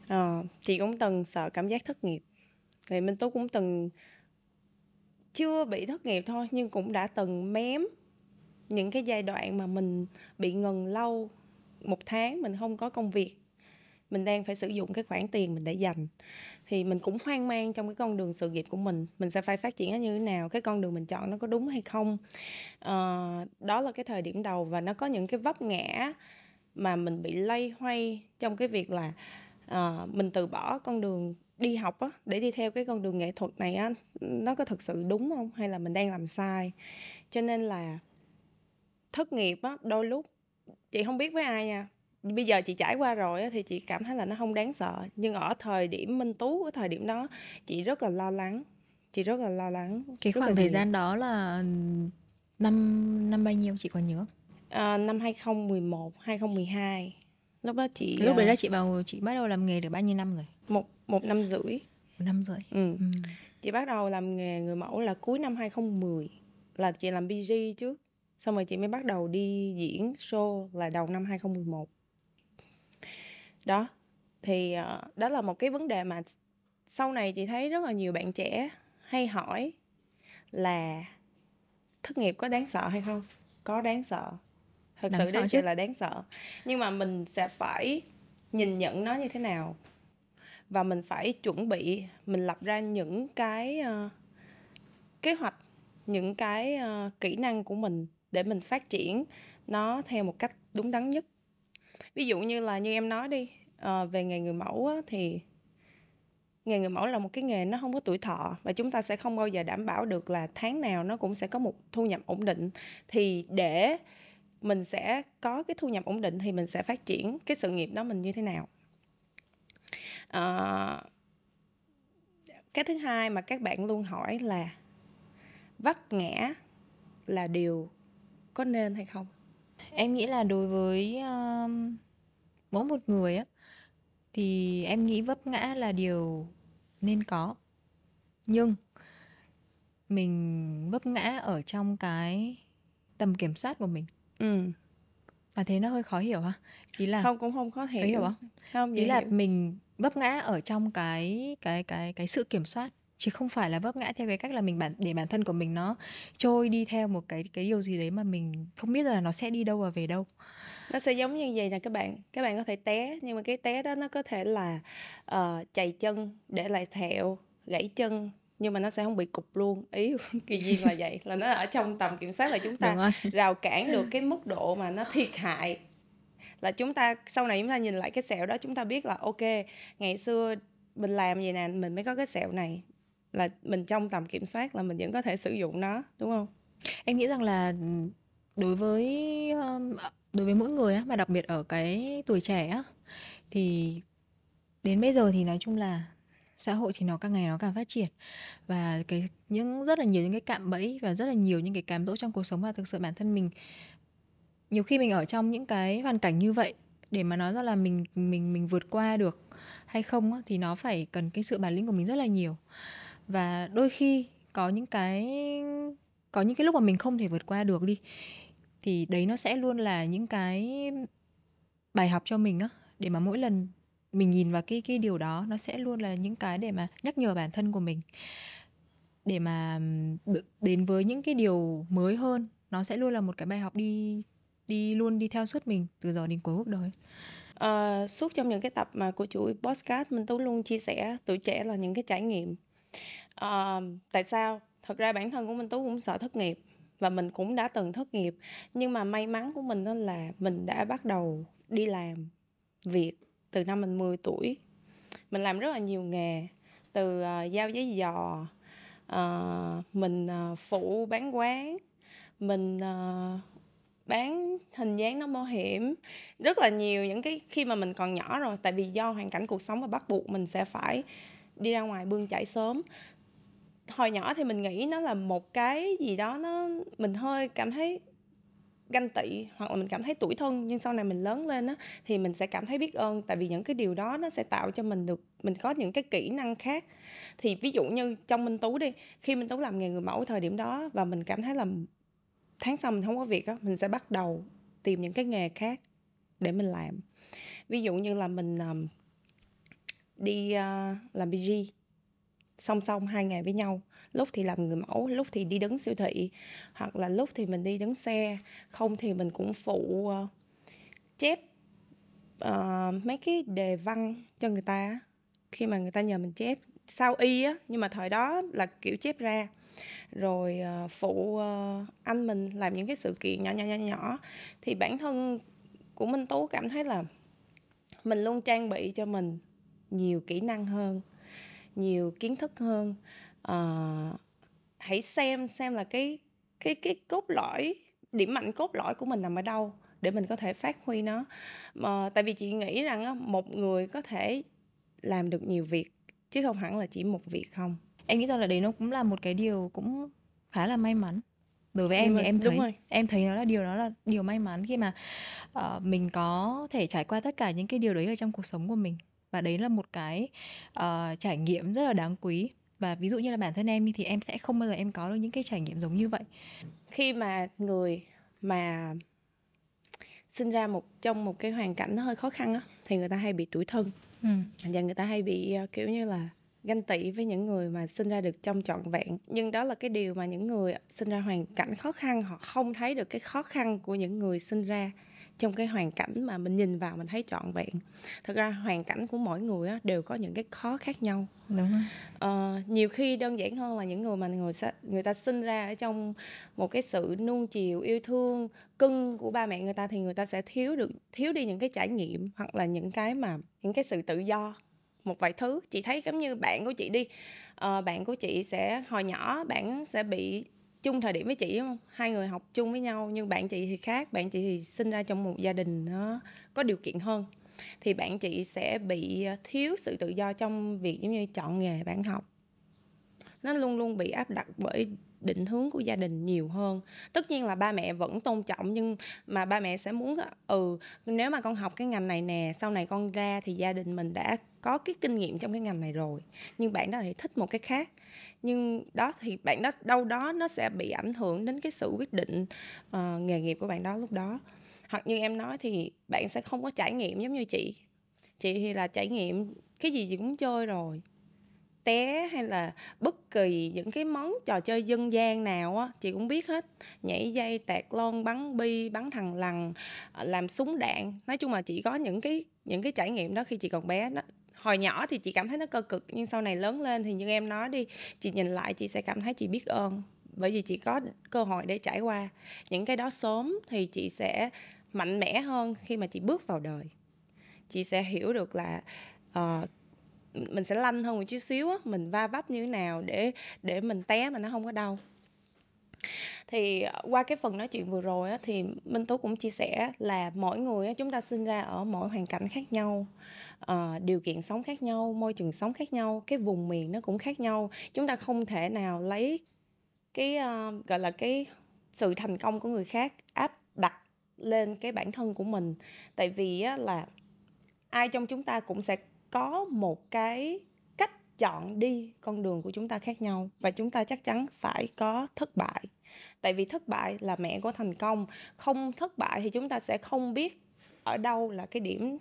ờ, chị cũng từng sợ cảm giác thất nghiệp thì minh tú cũng từng chưa bị thất nghiệp thôi nhưng cũng đã từng mém những cái giai đoạn mà mình bị ngừng lâu một tháng mình không có công việc mình đang phải sử dụng cái khoản tiền mình để dành thì mình cũng hoang mang trong cái con đường sự nghiệp của mình mình sẽ phải phát triển nó như thế nào cái con đường mình chọn nó có đúng hay không à, đó là cái thời điểm đầu và nó có những cái vấp ngã mà mình bị lây hoay trong cái việc là à, mình từ bỏ con đường đi học á để đi theo cái con đường nghệ thuật này á nó có thực sự đúng không hay là mình đang làm sai cho nên là thất nghiệp á đôi lúc chị không biết với ai nha bây giờ chị trải qua rồi á, thì chị cảm thấy là nó không đáng sợ nhưng ở thời điểm minh tú ở thời điểm đó chị rất là lo lắng chị rất là lo lắng cái khoảng thời gian đó là năm năm bao nhiêu chị còn nhớ à, năm 2011 2012 lúc đó chị lúc đấy là à, chị vào chị bắt đầu làm nghề được bao nhiêu năm rồi một một năm rưỡi một năm rưỡi ừ. ừ. chị bắt đầu làm nghề người mẫu là cuối năm 2010 là chị làm BG trước xong rồi chị mới bắt đầu đi diễn show là đầu năm 2011 đó thì à, đó là một cái vấn đề mà sau này chị thấy rất là nhiều bạn trẻ hay hỏi là thất nghiệp có đáng sợ hay không có đáng sợ thật Đáng sự đấy chuyện là đáng sợ nhưng mà mình sẽ phải nhìn nhận nó như thế nào và mình phải chuẩn bị mình lập ra những cái uh, kế hoạch những cái uh, kỹ năng của mình để mình phát triển nó theo một cách đúng đắn nhất ví dụ như là như em nói đi uh, về nghề người mẫu á, thì nghề người mẫu là một cái nghề nó không có tuổi thọ và chúng ta sẽ không bao giờ đảm bảo được là tháng nào nó cũng sẽ có một thu nhập ổn định thì để mình sẽ có cái thu nhập ổn định thì mình sẽ phát triển cái sự nghiệp đó mình như thế nào à, cái thứ hai mà các bạn luôn hỏi là vấp ngã là điều có nên hay không em nghĩ là đối với uh, mỗi một người á thì em nghĩ vấp ngã là điều nên có nhưng mình vấp ngã ở trong cái tầm kiểm soát của mình Ừm. À, thế nó hơi khó hiểu ha? Ý là Không, cũng không khó hiểu hiểu. không? Hông, Ý là hiểu. mình vấp ngã ở trong cái cái cái cái sự kiểm soát, chứ không phải là vấp ngã theo cái cách là mình bản để bản thân của mình nó trôi đi theo một cái cái điều gì đấy mà mình không biết được là nó sẽ đi đâu và về đâu. Nó sẽ giống như vậy nè các bạn, các bạn có thể té nhưng mà cái té đó nó có thể là, ờ, trầy chân, để lại thẹo, gãy chân nhưng mà nó sẽ không bị cục luôn ý kỳ duyên là vậy là nó ở trong tầm kiểm soát là chúng ta rào cản được cái mức độ mà nó thiệt hại là chúng ta sau này chúng ta nhìn lại cái sẹo đó chúng ta biết là ok ngày xưa mình làm vậy nè mình mới có cái sẹo này là mình trong tầm kiểm soát là mình vẫn có thể sử dụng nó đúng không em nghĩ rằng là đối với um, đối với mỗi người á mà đặc biệt ở cái tuổi trẻ á thì đến bây giờ thì nói chung là xã hội thì nó càng ngày nó càng phát triển và cái những rất là nhiều những cái cạm bẫy và rất là nhiều những cái cám dỗ trong cuộc sống và thực sự bản thân mình nhiều khi mình ở trong những cái hoàn cảnh như vậy để mà nói ra là mình mình mình vượt qua được hay không thì nó phải cần cái sự bản lĩnh của mình rất là nhiều và đôi khi có những cái có những cái lúc mà mình không thể vượt qua được đi thì đấy nó sẽ luôn là những cái bài học cho mình á để mà mỗi lần mình nhìn vào cái cái điều đó nó sẽ luôn là những cái để mà nhắc nhở bản thân của mình để mà đến với những cái điều mới hơn nó sẽ luôn là một cái bài học đi đi luôn đi theo suốt mình từ giờ đến cuối cuộc đời à, suốt trong những cái tập mà của chuỗi podcast mình tú luôn chia sẻ tuổi trẻ là những cái trải nghiệm à, tại sao thật ra bản thân của mình tú cũng sợ thất nghiệp và mình cũng đã từng thất nghiệp nhưng mà may mắn của mình đó là mình đã bắt đầu đi làm việc từ năm mình 10 tuổi mình làm rất là nhiều nghề từ uh, giao giấy giò uh, ờ, mình uh, ờ, phụ bán quán mình uh, bán hình dáng nó mô hiểm rất là nhiều những cái khi mà mình còn nhỏ rồi tại vì do hoàn cảnh cuộc sống và bắt buộc mình sẽ phải đi ra ngoài bươn chải sớm hồi nhỏ thì mình nghĩ nó là một cái gì đó nó mình hơi cảm thấy ganh tị hoặc là mình cảm thấy tuổi thân nhưng sau này mình lớn lên á thì mình sẽ cảm thấy biết ơn tại vì những cái điều đó nó sẽ tạo cho mình được mình có những cái kỹ năng khác thì ví dụ như trong minh tú đi khi minh tú làm nghề người mẫu thời điểm đó và mình cảm thấy là tháng sau mình không có việc á mình sẽ bắt đầu tìm những cái nghề khác để mình làm ví dụ như là mình um, đi uh, làm bg song song hai ngày với nhau lúc thì làm người mẫu lúc thì đi đứng siêu thị hoặc là lúc thì mình đi đứng xe không thì mình cũng phụ uh, chép uh, mấy cái đề văn cho người ta khi mà người ta nhờ mình chép sao y á nhưng mà thời đó là kiểu chép ra rồi uh, phụ uh, anh mình làm những cái sự kiện nhỏ nhỏ nhỏ nhỏ thì bản thân của minh tú cảm thấy là mình luôn trang bị cho mình nhiều kỹ năng hơn nhiều kiến thức hơn uh, hãy xem xem là cái cái cái cốt lõi điểm mạnh cốt lõi của mình nằm ở đâu để mình có thể phát huy nó mà tại vì chị nghĩ rằng một người có thể làm được nhiều việc chứ không hẳn là chỉ một việc không em nghĩ rằng là đấy nó cũng là một cái điều cũng khá là may mắn đối với em đúng thì em thấy rồi. em thấy nó là điều đó là điều may mắn khi mà uh, mình có thể trải qua tất cả những cái điều đấy ở trong cuộc sống của mình và đấy là một cái uh, trải nghiệm rất là đáng quý và ví dụ như là bản thân em thì em sẽ không bao giờ em có được những cái trải nghiệm giống như vậy khi mà người mà sinh ra một trong một cái hoàn cảnh nó hơi khó khăn á thì người ta hay bị tuổi thân ừ. và người ta hay bị ờ, kiểu như là ganh tị với những người mà sinh ra được trong trọn vẹn nhưng đó là cái điều mà những người sinh ra hoàn cảnh khó khăn họ không thấy được cái khó khăn của những người sinh ra trong cái hoàn cảnh mà mình nhìn vào mình thấy trọn vẹn thật ra hoàn cảnh của mỗi người á, đều có những cái khó khác nhau đúng rồi. Ờ, nhiều khi đơn giản hơn là những người mà người ta, người ta sinh ra ở trong một cái sự nuông chiều yêu thương cưng của ba mẹ người ta thì người ta sẽ thiếu được thiếu đi những cái trải nghiệm hoặc là những cái mà những cái sự tự do một vài thứ chị thấy giống như bạn của chị đi à, bạn của chị sẽ hồi nhỏ bạn sẽ bị chung thời điểm với chị đúng không hai người học chung với nhau nhưng bạn chị thì khác bạn chị thì sinh ra trong một gia đình nó có điều kiện hơn thì bạn chị sẽ bị à, thiếu sự tự do trong việc giống như chọn nghề bạn học nó luôn luôn bị áp đặt bởi định hướng của gia đình nhiều hơn tất nhiên là ba mẹ vẫn tôn trọng nhưng mà ba mẹ sẽ muốn ừ nếu mà con học cái ngành này nè sau này con ra thì gia đình mình đã có cái kinh nghiệm trong cái ngành này rồi nhưng bạn đó thì thích một cái khác nhưng đó thì bạn đó đâu đó nó sẽ bị ảnh hưởng đến cái sự quyết định uh, nghề nghiệp của bạn đó lúc đó hoặc như em nói thì bạn sẽ không có trải nghiệm giống như chị chị thì là trải nghiệm cái gì gì cũng chơi rồi té hay là bất kỳ những cái món trò chơi dân gian nào á chị cũng biết hết nhảy dây tạc lon bắn bi bắn thằng lằn ờ, làm súng đạn nói chung là chị có những cái những cái trải nghiệm đó khi chị còn bé đó hồi nhỏ thì chị cảm thấy nó cơ cực nhưng sau này lớn lên thì như em nói đi chị nhìn lại chị sẽ cảm thấy chị biết ơn bởi vì chị có cơ hội để trải qua những cái đó sớm thì chị sẽ mạnh mẽ hơn khi mà chị bước vào đời chị sẽ hiểu được là uh, mình sẽ lanh hơn một chút xíu á mình va vấp như thế nào để để mình té mà nó không có đau thì ờ, qua cái phần nói chuyện vừa rồi á, thì minh tú cũng chia sẻ là mỗi người á, chúng ta sinh ra ở mỗi hoàn cảnh khác nhau uh, điều kiện sống khác nhau môi trường sống khác nhau cái vùng miền nó cũng khác nhau chúng ta không thể nào lấy cái uh, gọi là cái sự thành công của người khác áp đặt lên cái bản thân của mình tại vì á, là ai trong chúng ta cũng sẽ có một cái chọn đi con đường của chúng ta khác nhau và chúng ta chắc chắn phải có thất bại tại vì thất bại là mẹ của thành công không thất bại thì chúng ta sẽ không biết ở đâu là cái điểm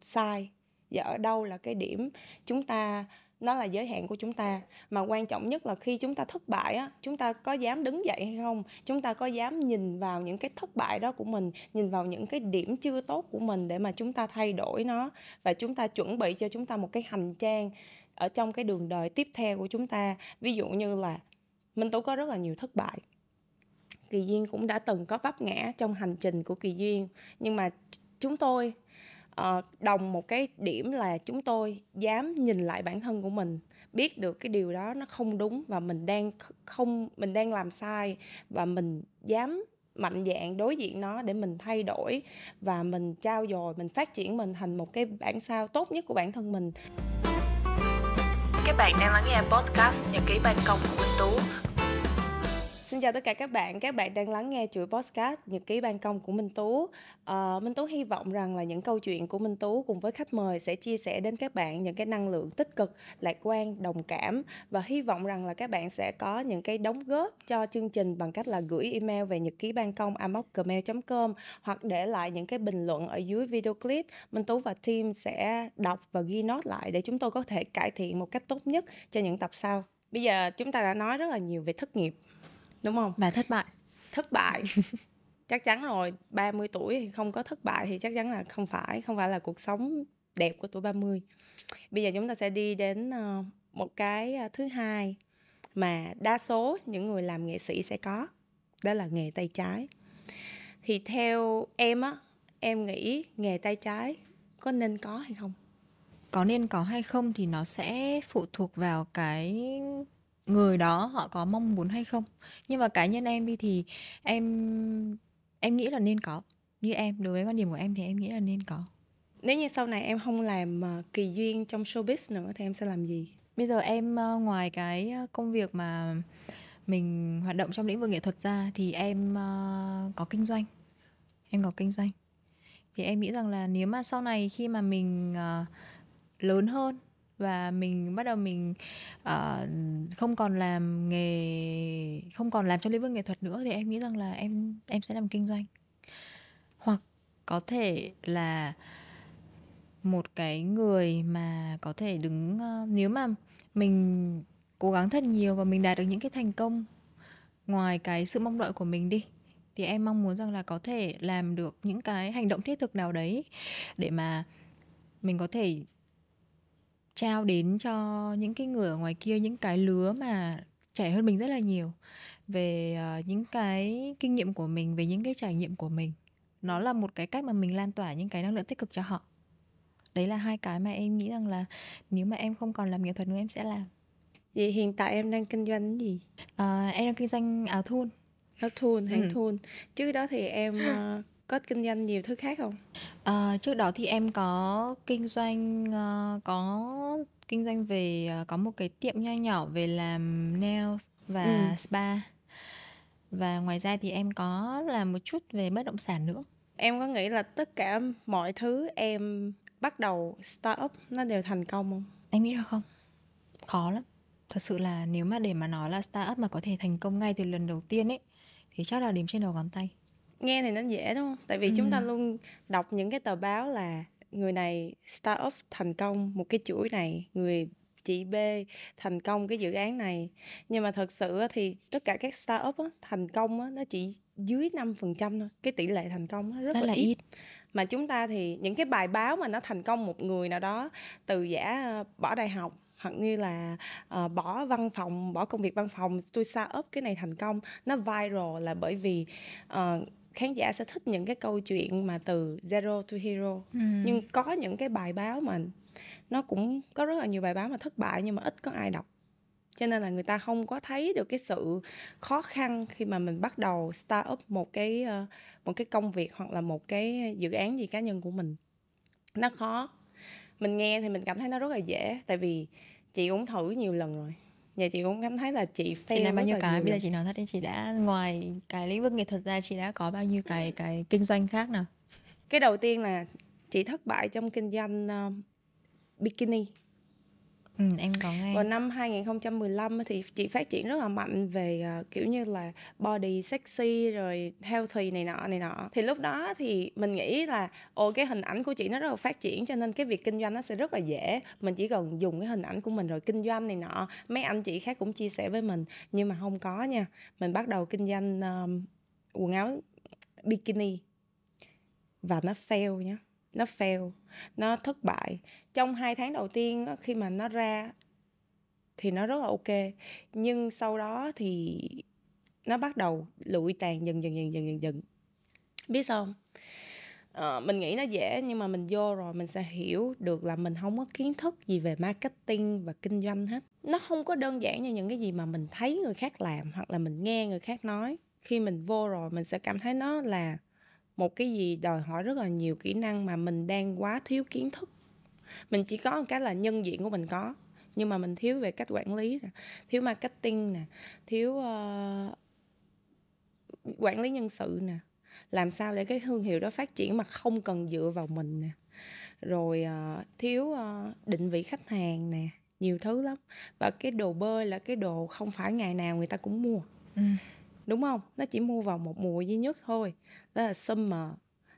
sai và ở đâu là cái điểm chúng ta nó là giới hạn của chúng ta mà quan trọng nhất là khi chúng ta thất bại á chúng ta có dám đứng dậy hay không chúng ta có dám nhìn vào những cái thất bại đó của mình nhìn vào những cái điểm chưa tốt của mình để mà chúng ta thay đổi nó và chúng ta chuẩn bị cho chúng ta một cái hành trang ở trong cái đường đời tiếp theo của chúng ta ví dụ như là minh tú có rất là nhiều thất bại kỳ duyên cũng đã từng có vấp ngã trong hành trình của kỳ duyên nhưng mà chúng tôi ờ, đồng một cái điểm là chúng tôi dám nhìn lại bản thân của mình biết được cái điều đó nó không đúng và mình đang không mình đang làm sai và mình dám mạnh dạn đối diện nó để mình thay đổi và mình trao dồi mình phát triển mình thành một cái bản sao tốt nhất của bản thân mình các bạn đang lắng nghe podcast Nhật ký ban công của Minh Tú Xin chào tất cả các bạn, các bạn đang lắng nghe chuỗi podcast Nhật ký ban công của Minh Tú. À, Minh Tú hy vọng rằng là những câu chuyện của Minh Tú cùng với khách mời sẽ chia sẻ đến các bạn những cái năng lượng tích cực, lạc quan, đồng cảm và hy vọng rằng là các bạn sẽ có những cái đóng góp cho chương trình bằng cách là gửi email về nhật ký ban công amoc@gmail.com hoặc để lại những cái bình luận ở dưới video clip. Minh Tú và team sẽ đọc và ghi note lại để chúng tôi có thể cải thiện một cách tốt nhất cho những tập sau. Bây giờ chúng ta đã nói rất là nhiều về thất nghiệp đúng không và thất bại thất bại chắc chắn rồi 30 tuổi thì không có thất bại thì chắc chắn là không phải không phải là cuộc sống đẹp của tuổi 30 bây giờ chúng ta sẽ đi đến ờ, một cái ờ, thứ hai mà đa số những người làm nghệ sĩ sẽ có đó là nghề tay trái thì theo em á em nghĩ nghề tay trái có nên có hay không có nên có hay không thì nó sẽ phụ thuộc vào cái người đó họ có mong muốn hay không nhưng mà cá nhân em đi thì em em nghĩ là nên có như em đối với quan điểm của em thì em nghĩ là nên có nếu như sau này em không làm ờ, kỳ duyên trong showbiz nữa thì em sẽ làm gì bây giờ em ờ, ngoài cái ờ, công việc mà mình hoạt động trong lĩnh vực nghệ thuật ra thì em có kinh doanh em có kinh doanh thì em nghĩ rằng là nếu mà sau này khi mà mình lớn hơn và mình bắt đầu mình uh, không còn làm nghề không còn làm trong lĩnh vực nghệ thuật nữa thì em nghĩ rằng là em em sẽ làm kinh doanh hoặc có thể là một cái người mà có thể đứng uh, nếu mà mình cố gắng thật nhiều và mình đạt được những cái thành công ngoài cái sự mong đợi của mình đi thì em mong muốn rằng là có thể làm được những cái hành động thiết thực nào đấy để mà mình có thể trao đến cho những cái người ở ngoài kia những cái lứa mà trẻ hơn mình rất là nhiều về uh, những cái kinh nghiệm của mình về những cái trải nghiệm của mình nó là một cái cách mà mình lan tỏa những cái năng lượng tích cực cho họ đấy là hai cái mà em nghĩ rằng là nếu mà em không còn làm nghệ thuật nữa em sẽ làm vậy hiện tại em đang kinh doanh gì à, em đang kinh doanh áo thun áo thun hay ừ. thun trước đó thì em uh, có kinh doanh nhiều thứ khác không? À, trước đó thì em có kinh doanh ờ, có kinh doanh về ờ, có một cái tiệm nho nhỏ về làm nails và ừ. spa và ngoài ra thì em có làm một chút về bất động sản nữa em có nghĩ là tất cả mọi thứ em bắt đầu start up nó đều thành công không em nghĩ là không khó lắm thật sự là nếu mà để mà nói là start up mà có thể thành công ngay từ lần đầu tiên ấy thì chắc là điểm trên đầu ngón tay nghe thì nó dễ đúng không tại vì ừ. chúng ta luôn đọc những cái tờ báo là người này start up thành công một cái chuỗi này người chị B thành công cái dự án này nhưng mà thật sự thì tất cả các startup á, thành công á, nó chỉ dưới 5% thôi cái tỷ lệ thành công á, rất là, là ít. ít mà chúng ta thì những cái bài báo mà nó thành công một người nào đó từ giả ờ, bỏ đại học hoặc như là uh, bỏ văn phòng bỏ công việc văn phòng tôi start up cái này thành công nó viral là bởi vì uh, khán giả sẽ thích những cái câu chuyện mà từ zero to hero ừ. nhưng có những cái bài báo mà nó cũng có rất là nhiều bài báo mà thất bại nhưng mà ít có ai đọc cho nên là người ta không có thấy được cái sự khó khăn khi mà mình bắt đầu start up một cái ờ, một cái công việc hoặc là một cái dự án gì cá nhân của mình nó khó mình nghe thì mình cảm thấy nó rất là dễ tại vì chị cũng thử nhiều lần rồi nhà chị cũng cảm thấy là chị fail chị làm bao nhiêu cái bây giờ chị nói thật thì chị đã ngoài cái lĩnh vực nghệ thuật ra chị đã có bao nhiêu cái ừ. cái kinh doanh khác nào cái đầu tiên là chị thất bại trong kinh doanh uh, bikini Ừ, em có nghe. Vào năm 2015 thì chị phát triển rất là mạnh về uh, kiểu như là body sexy rồi healthy này nọ này nọ. Thì lúc đó thì mình nghĩ là ồ cái hình ảnh của chị nó rất là phát triển cho nên cái việc kinh doanh nó sẽ rất là dễ. Mình chỉ cần dùng cái hình ảnh của mình rồi kinh doanh này nọ. Mấy anh chị khác cũng chia sẻ với mình nhưng mà không có nha. Mình bắt đầu kinh doanh um, quần áo bikini và nó fail nhá nó fail nó thất bại trong hai tháng đầu tiên khi mà nó ra thì nó rất là ok nhưng sau đó thì nó bắt đầu lụi tàn dần dần dần dần dần dần biết sao không à, mình nghĩ nó dễ nhưng mà mình vô rồi mình sẽ hiểu được là mình không có kiến thức gì về marketing và kinh doanh hết nó không có đơn giản như những cái gì mà mình thấy người khác làm hoặc là mình nghe người khác nói khi mình vô rồi mình sẽ cảm thấy nó là một cái gì đòi hỏi rất là nhiều kỹ năng mà mình đang quá thiếu kiến thức mình chỉ có một cái là nhân diện của mình có nhưng mà mình thiếu về cách quản lý thiếu marketing nè thiếu uh, quản lý nhân sự nè làm sao để cái thương hiệu đó phát triển mà không cần dựa vào mình nè rồi uh, thiếu uh, định vị khách hàng nè nhiều thứ lắm và cái đồ bơi là cái đồ không phải ngày nào người ta cũng mua ừ đúng không nó chỉ mua vào một mùa duy nhất thôi đó là summer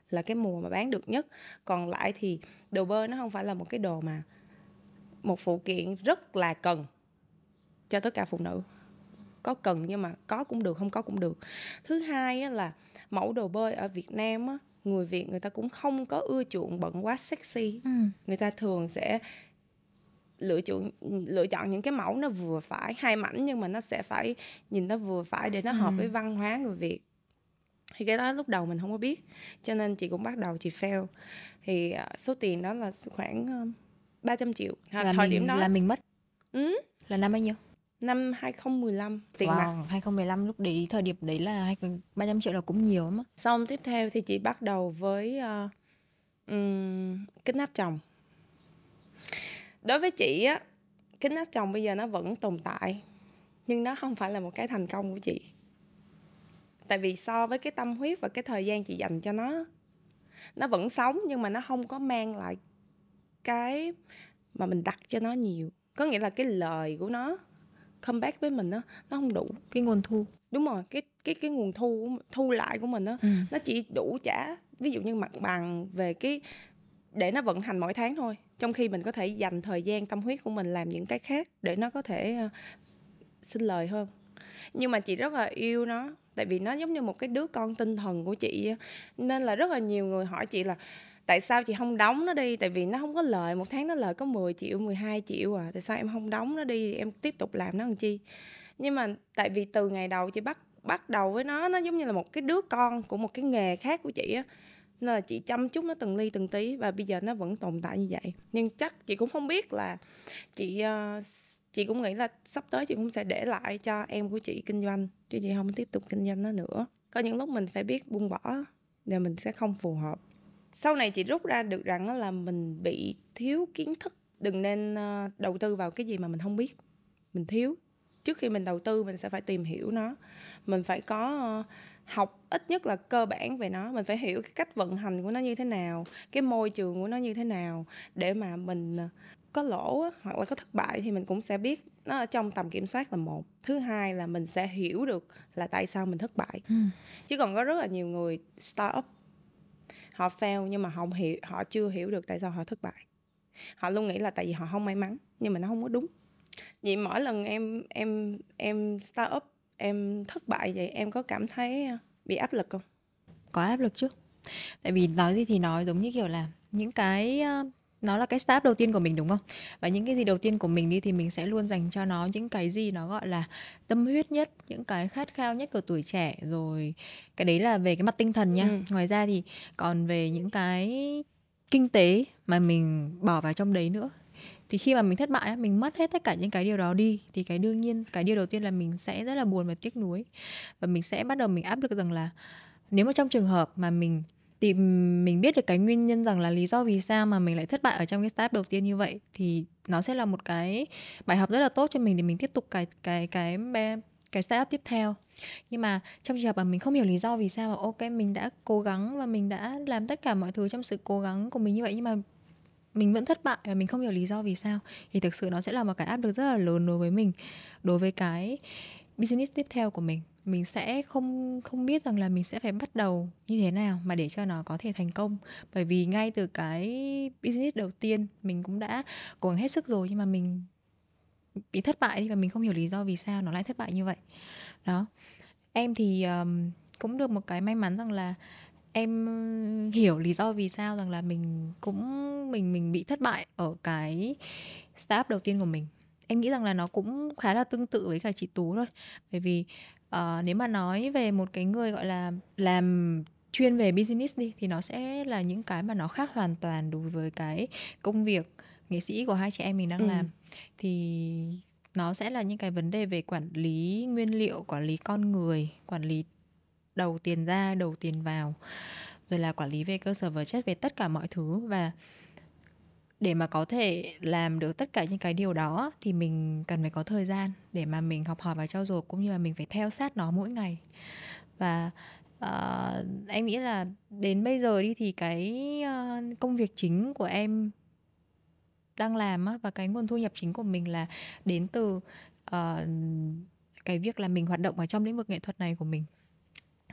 là cái mùa mà bán được nhất còn lại thì đồ bơi nó không phải là một cái đồ mà một phụ kiện rất là cần cho tất cả phụ nữ có cần nhưng mà có cũng được không có cũng được thứ hai là mẫu đồ bơi ở việt nam người việt người ta cũng không có ưa chuộng bận quá sexy ừ. người ta thường sẽ lựa chọn lựa chọn những cái mẫu nó vừa phải hai mảnh nhưng mà nó sẽ phải nhìn nó vừa phải để nó hợp ừ. với văn hóa người Việt thì cái đó lúc đầu mình không có biết cho nên chị cũng bắt đầu chị fail thì uh, số tiền đó là khoảng uh, ờ, 300 triệu à, là thời mình, điểm đó là mình mất ừ? là năm bao nhiêu năm 2015 tiền wow, mặt 2015 lúc đấy thời điểm đấy là 300 triệu là cũng nhiều lắm xong tiếp theo thì chị bắt đầu với uh, um, kết nạp chồng đối với chị á kính áp chồng bây giờ nó vẫn tồn tại nhưng nó không phải là một cái thành công của chị tại vì so với cái tâm huyết và cái thời gian chị dành cho nó nó vẫn sống nhưng mà nó không có mang lại cái mà mình đặt cho nó nhiều có nghĩa là cái lời của nó comeback với mình nó, nó không đủ cái nguồn thu đúng rồi cái cái cái nguồn thu thu lại của mình đó, ừ. nó chỉ đủ trả ví dụ như mặt bằng về cái để nó vận hành mỗi tháng thôi trong khi mình có thể dành thời gian tâm huyết của mình làm những cái khác để nó có thể ờ, sinh lời hơn nhưng mà chị rất là yêu nó tại vì nó giống như một cái đứa con tinh thần của chị nên là rất là nhiều người hỏi chị là tại sao chị không đóng nó đi tại vì nó không có lợi một tháng nó lợi có 10 triệu 12 triệu à tại sao em không đóng nó đi em tiếp tục làm nó làm chi nhưng mà tại vì từ ngày đầu chị bắt bắt đầu với nó nó giống như là một cái đứa con của một cái nghề khác của chị á nên là chị chăm chút nó từng ly từng tí và bây giờ nó vẫn tồn tại như vậy nhưng chắc chị cũng không biết là chị ờ, chị cũng nghĩ là sắp tới chị cũng sẽ để lại cho em của chị kinh doanh chứ chị không tiếp tục kinh doanh nó nữa có những lúc mình phải biết buông bỏ để mình sẽ không phù hợp sau này chị rút ra được rằng là mình bị thiếu kiến thức đừng nên ờ, đầu tư vào cái gì mà mình không biết mình thiếu trước khi mình đầu tư mình sẽ phải tìm hiểu nó mình phải có ờ, học ít nhất là cơ bản về nó mình phải hiểu cái cách vận hành của nó như thế nào cái môi trường của nó như thế nào để mà mình à, có lỗ hoặc là có thất bại thì mình cũng sẽ biết nó ở trong tầm kiểm soát là một thứ hai là mình sẽ hiểu được là tại sao mình thất bại ừ. chứ còn có rất là nhiều người startup họ fail nhưng mà không hiểu họ chưa hiểu được tại sao họ thất bại họ luôn nghĩ là tại vì họ không may mắn nhưng mà nó không có đúng vậy mỗi lần em em em startup em thất bại vậy em có cảm thấy à, bị áp lực không có áp lực chứ tại vì nói gì thì nói giống như kiểu là những cái à, nó là cái start đầu tiên của mình đúng không và những cái gì đầu tiên của mình đi thì mình sẽ luôn dành cho nó những cái gì nó gọi là tâm huyết nhất những cái khát khao nhất của tuổi trẻ rồi cái đấy là về cái mặt tinh thần nha ừ. ngoài ra thì còn về những cái kinh tế mà mình bỏ vào trong đấy nữa thì khi mà mình thất bại mình mất hết tất cả những cái điều đó đi thì cái đương nhiên cái điều đầu tiên là mình sẽ rất là buồn và tiếc nuối và mình sẽ bắt đầu mình áp được rằng là nếu mà trong trường hợp mà mình tìm mình biết được cái nguyên nhân rằng là lý do vì sao mà mình lại thất bại ở trong cái step đầu tiên như vậy thì nó sẽ là một cái bài học rất là tốt cho mình để mình tiếp tục cái cái cái cái, cái startup tiếp theo nhưng mà trong trường hợp mà mình không hiểu lý do vì sao mà ok mình đã cố gắng và mình đã làm tất cả mọi thứ trong sự cố gắng của mình như vậy nhưng mà mình vẫn thất bại và mình không hiểu lý do vì sao thì thực sự nó sẽ là một cái áp lực rất là lớn đối với mình đối với cái business tiếp theo của mình mình sẽ không không biết rằng là mình sẽ phải bắt đầu như thế nào mà để cho nó có thể thành công bởi vì ngay từ cái business đầu tiên mình cũng đã cố gắng hết sức rồi nhưng mà mình bị thất bại đi và mình không hiểu lý do vì sao nó lại thất bại như vậy đó em thì um, cũng được một cái may mắn rằng là em hiểu lý do vì sao rằng là mình cũng mình mình bị thất bại ở cái startup đầu tiên của mình em nghĩ rằng là nó cũng khá là tương tự với cả chị tú thôi bởi vì uh, nếu mà nói về một cái người gọi là làm chuyên về business đi thì nó sẽ là những cái mà nó khác hoàn toàn đối với cái công việc nghệ sĩ của hai chị em mình đang ừ. làm thì nó sẽ là những cái vấn đề về quản lý nguyên liệu quản lý con người quản lý đầu tiền ra đầu tiền vào rồi là quản lý về cơ sở vật chất về tất cả mọi thứ và để mà có thể làm được tất cả những cái điều đó thì mình cần phải có thời gian để mà mình học hỏi và trau dồi cũng như là mình phải theo sát nó mỗi ngày và uh, em nghĩ là đến bây giờ đi thì cái uh, công việc chính của em đang làm á, và cái nguồn thu nhập chính của mình là đến từ uh, cái việc là mình hoạt động ở trong lĩnh vực nghệ thuật này của mình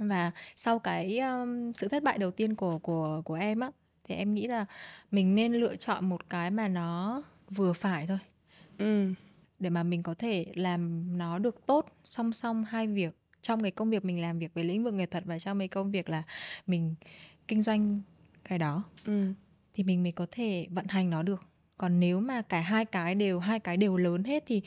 và sau cái um, sự thất bại đầu tiên của của của em á thì em nghĩ là mình nên lựa chọn một cái mà nó vừa phải thôi ừ. để mà mình có thể làm nó được tốt song song hai việc trong cái công việc mình làm việc về lĩnh vực nghệ thuật và trong cái công việc là mình kinh doanh cái đó ừ. thì mình mới có thể vận hành nó được còn nếu mà cả hai cái đều hai cái đều lớn hết thì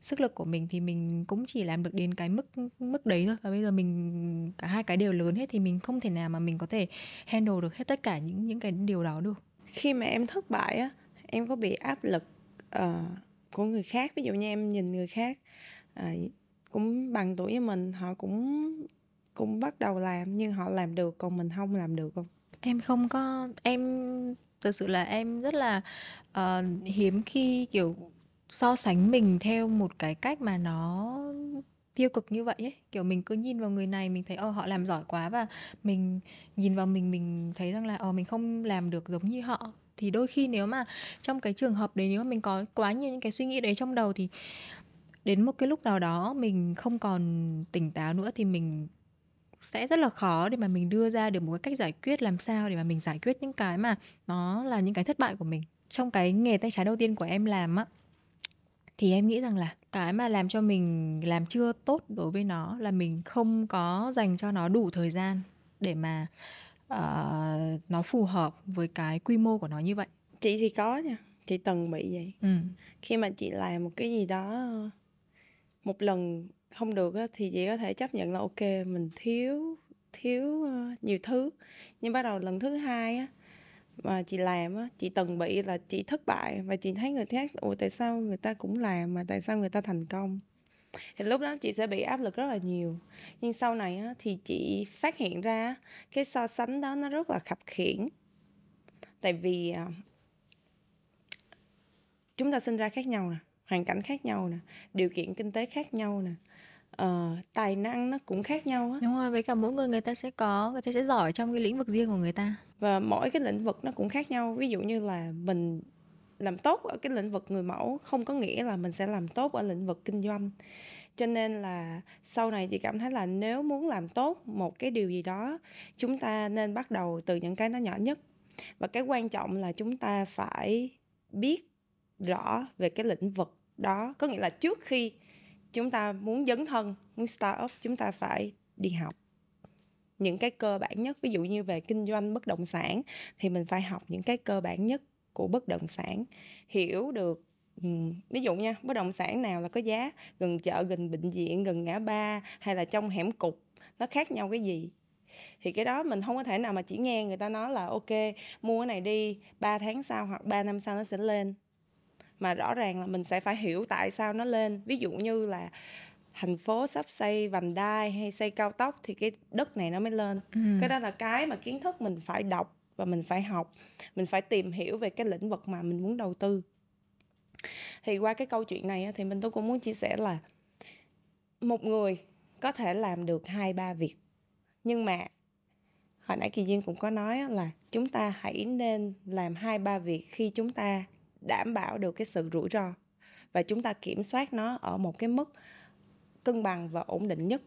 sức lực của mình thì mình cũng chỉ làm được đến cái mức mức đấy thôi và bây giờ mình cả hai cái đều lớn hết thì mình không thể nào mà mình có thể handle được hết tất cả những những cái điều đó được khi mà em thất bại á em có bị áp lực uh, của người khác ví dụ như em nhìn người khác uh, cũng bằng tuổi với mình họ cũng cũng bắt đầu làm nhưng họ làm được còn mình không làm được không em không có em thực sự là em rất là uh, hiếm khi kiểu so sánh mình theo một cái cách mà nó tiêu cực như vậy ấy kiểu mình cứ nhìn vào người này mình thấy ờ họ làm giỏi quá và mình nhìn vào mình mình thấy rằng là ờ mình không làm được giống như họ thì đôi khi nếu mà trong cái trường hợp đấy nếu mà mình có quá nhiều những cái suy nghĩ đấy trong đầu thì đến một cái lúc nào đó mình không còn tỉnh táo nữa thì mình sẽ rất là khó để mà mình đưa ra được một cái cách giải quyết làm sao để mà mình giải quyết những cái mà nó là những cái thất bại của mình trong cái nghề tay trái đầu tiên của em làm á thì em nghĩ rằng là cái mà làm cho mình làm chưa tốt đối với nó là mình không có dành cho nó đủ thời gian để mà uh, nó phù hợp với cái quy mô của nó như vậy chị thì có nha chị từng bị vậy ừ. khi mà chị làm một cái gì đó một lần không được á, thì chị có thể chấp nhận là ok mình thiếu thiếu ờ, nhiều thứ nhưng bắt đầu lần thứ hai á mà chị làm á chị từng bị là chị thất bại và chị thấy người khác ủa tại sao người ta cũng làm mà tại sao người ta thành công thì lúc đó chị sẽ bị áp lực rất là nhiều nhưng sau này á, thì chị phát hiện ra cái so sánh đó nó rất là khập khiển tại vì ờ, chúng ta sinh ra khác nhau nè hoàn cảnh khác nhau nè điều kiện kinh tế khác nhau nè ờ, tài năng nó cũng khác nhau á Đúng rồi, với cả mỗi người người ta sẽ có, người ta sẽ giỏi trong cái lĩnh vực riêng của người ta. và mỗi cái lĩnh vực nó cũng khác nhau ví dụ như là mình làm tốt ở cái lĩnh vực người mẫu không có nghĩa là mình sẽ làm tốt ở lĩnh vực kinh doanh cho nên là sau này chị cảm thấy là nếu muốn làm tốt một cái điều gì đó chúng ta nên bắt đầu từ những cái nó nhỏ nhất và cái quan trọng là chúng ta phải biết rõ về cái lĩnh vực đó có nghĩa là trước khi chúng ta muốn dấn thân muốn start up chúng ta phải đi học những cái cơ bản nhất ví dụ như về kinh doanh bất động sản thì mình phải học những cái cơ bản nhất của bất động sản hiểu được ví dụ nha bất động sản nào là có giá gần chợ gần bệnh viện gần ngã ba hay là trong hẻm cục nó khác nhau cái gì thì cái đó mình không có thể nào mà chỉ nghe người ta nói là ok mua cái này đi 3 tháng sau hoặc 3 năm sau nó sẽ lên mà rõ ràng là mình sẽ phải hiểu tại sao nó lên ví dụ như là thành phố sắp xây vành đai hay xây cao tốc thì cái đất này nó mới lên ừ. cái đó là cái mà kiến thức mình phải đọc và mình phải học mình phải tìm hiểu về cái lĩnh vực mà mình muốn đầu tư thì qua cái câu chuyện này thì mình tôi cũng muốn chia sẻ là một người có thể làm được hai ba việc nhưng mà hồi nãy kỳ duyên cũng có nói là chúng ta hãy nên làm hai ba việc khi chúng ta đảm bảo được cái sự rủi ro và chúng ta kiểm soát nó ở một cái mức cân bằng và ổn định nhất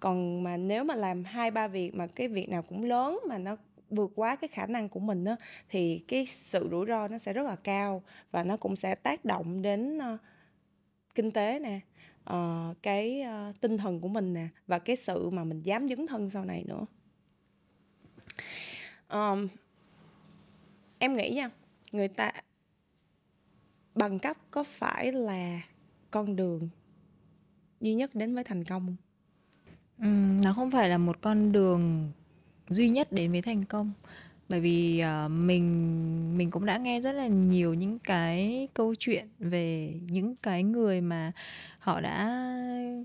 còn mà nếu mà làm hai ba việc mà cái việc nào cũng lớn mà nó vượt quá cái khả năng của mình á, thì cái sự rủi ro nó sẽ rất là cao và nó cũng sẽ tác động đến uh, kinh tế nè uh, cái uh, tinh thần của mình nè và cái sự mà mình dám dấn thân sau này nữa um, em nghĩ nha người ta bằng cấp có phải là con đường duy nhất đến với thành công ừ, nó không phải là một con đường duy nhất đến với thành công bởi vì uh, mình mình cũng đã nghe rất là nhiều những cái câu chuyện về những cái người mà họ đã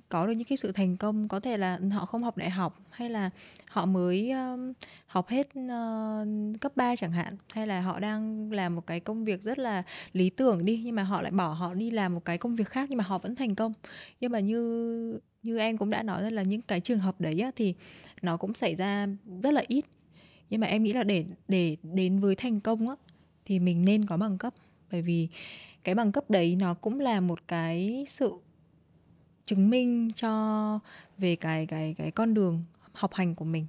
có được những cái sự thành công có thể là họ không học đại học hay là họ mới um, học hết uh, cấp 3 chẳng hạn hay là họ đang làm một cái công việc rất là lý tưởng đi nhưng mà họ lại bỏ họ đi làm một cái công việc khác nhưng mà họ vẫn thành công nhưng mà như như em cũng đã nói là những cái trường hợp đấy á, thì nó cũng xảy ra rất là ít nhưng mà em nghĩ là để để đến với thành công á, thì mình nên có bằng cấp bởi vì cái bằng cấp đấy nó cũng là một cái sự chứng minh cho về cái cái cái con đường học hành của mình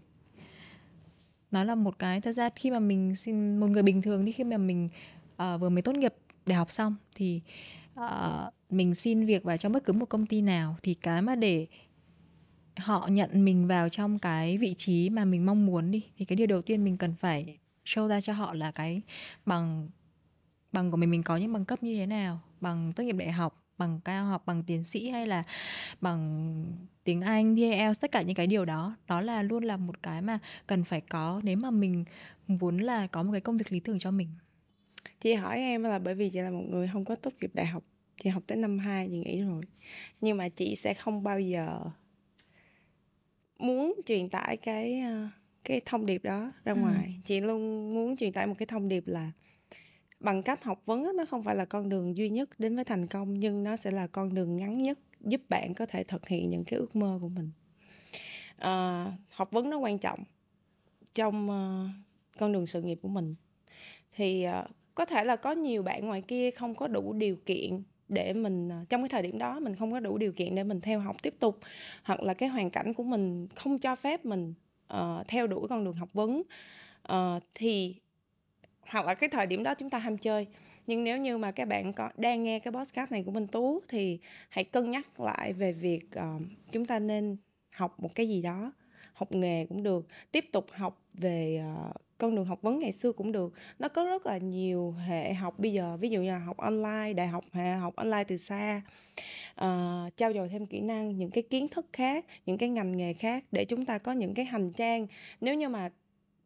nó là một cái thật ra khi mà mình xin một người bình thường đi khi mà mình uh, vừa mới tốt nghiệp đại học xong thì uh, mình xin việc vào trong bất cứ một công ty nào thì cái mà để họ nhận mình vào trong cái vị trí mà mình mong muốn đi thì cái điều đầu tiên mình cần phải show ra cho họ là cái bằng bằng của mình mình có những bằng cấp như thế nào bằng tốt nghiệp đại học bằng cao học bằng tiến sĩ hay là bằng tiếng Anh, DL e tất cả những cái điều đó đó là luôn là một cái mà cần phải có nếu mà mình muốn là có một cái công việc lý tưởng cho mình. Chị hỏi em là bởi vì chị là một người không có tốt nghiệp đại học, chị học tới năm 2 chị nghĩ rồi. Nhưng mà chị sẽ không bao giờ muốn truyền tải cái ờ, cái thông điệp đó ra ừ. ngoài. Ừ. Chị luôn muốn truyền tải một cái thông điệp là bằng cấp học vấn nó không phải là con đường duy nhất đến với thành công nhưng nó sẽ là con đường ngắn nhất giúp bạn có thể thực hiện những cái ước mơ của mình à, học vấn nó quan trọng trong uh, con đường sự nghiệp của mình thì uh, có thể là có nhiều bạn ngoài kia không có đủ điều kiện để mình ờ, trong cái thời điểm đó mình không có đủ điều kiện để mình theo học tiếp tục hoặc là cái hoàn cảnh của mình không cho phép mình uh, theo đuổi con đường học vấn uh, thì hoặc là cái thời điểm đó chúng ta ham chơi nhưng nếu như mà các bạn có đang nghe cái podcast này của Minh Tú thì hãy cân nhắc lại về việc uh, chúng ta nên học một cái gì đó học nghề cũng được tiếp tục học về uh, con đường học vấn ngày xưa cũng được nó có rất là nhiều hệ học bây giờ ví dụ như là học online đại học hệ học online từ xa uh, ờ, trao dồi thêm kỹ năng những cái kiến thức khác những cái ngành nghề khác để chúng ta có những cái hành trang nếu như mà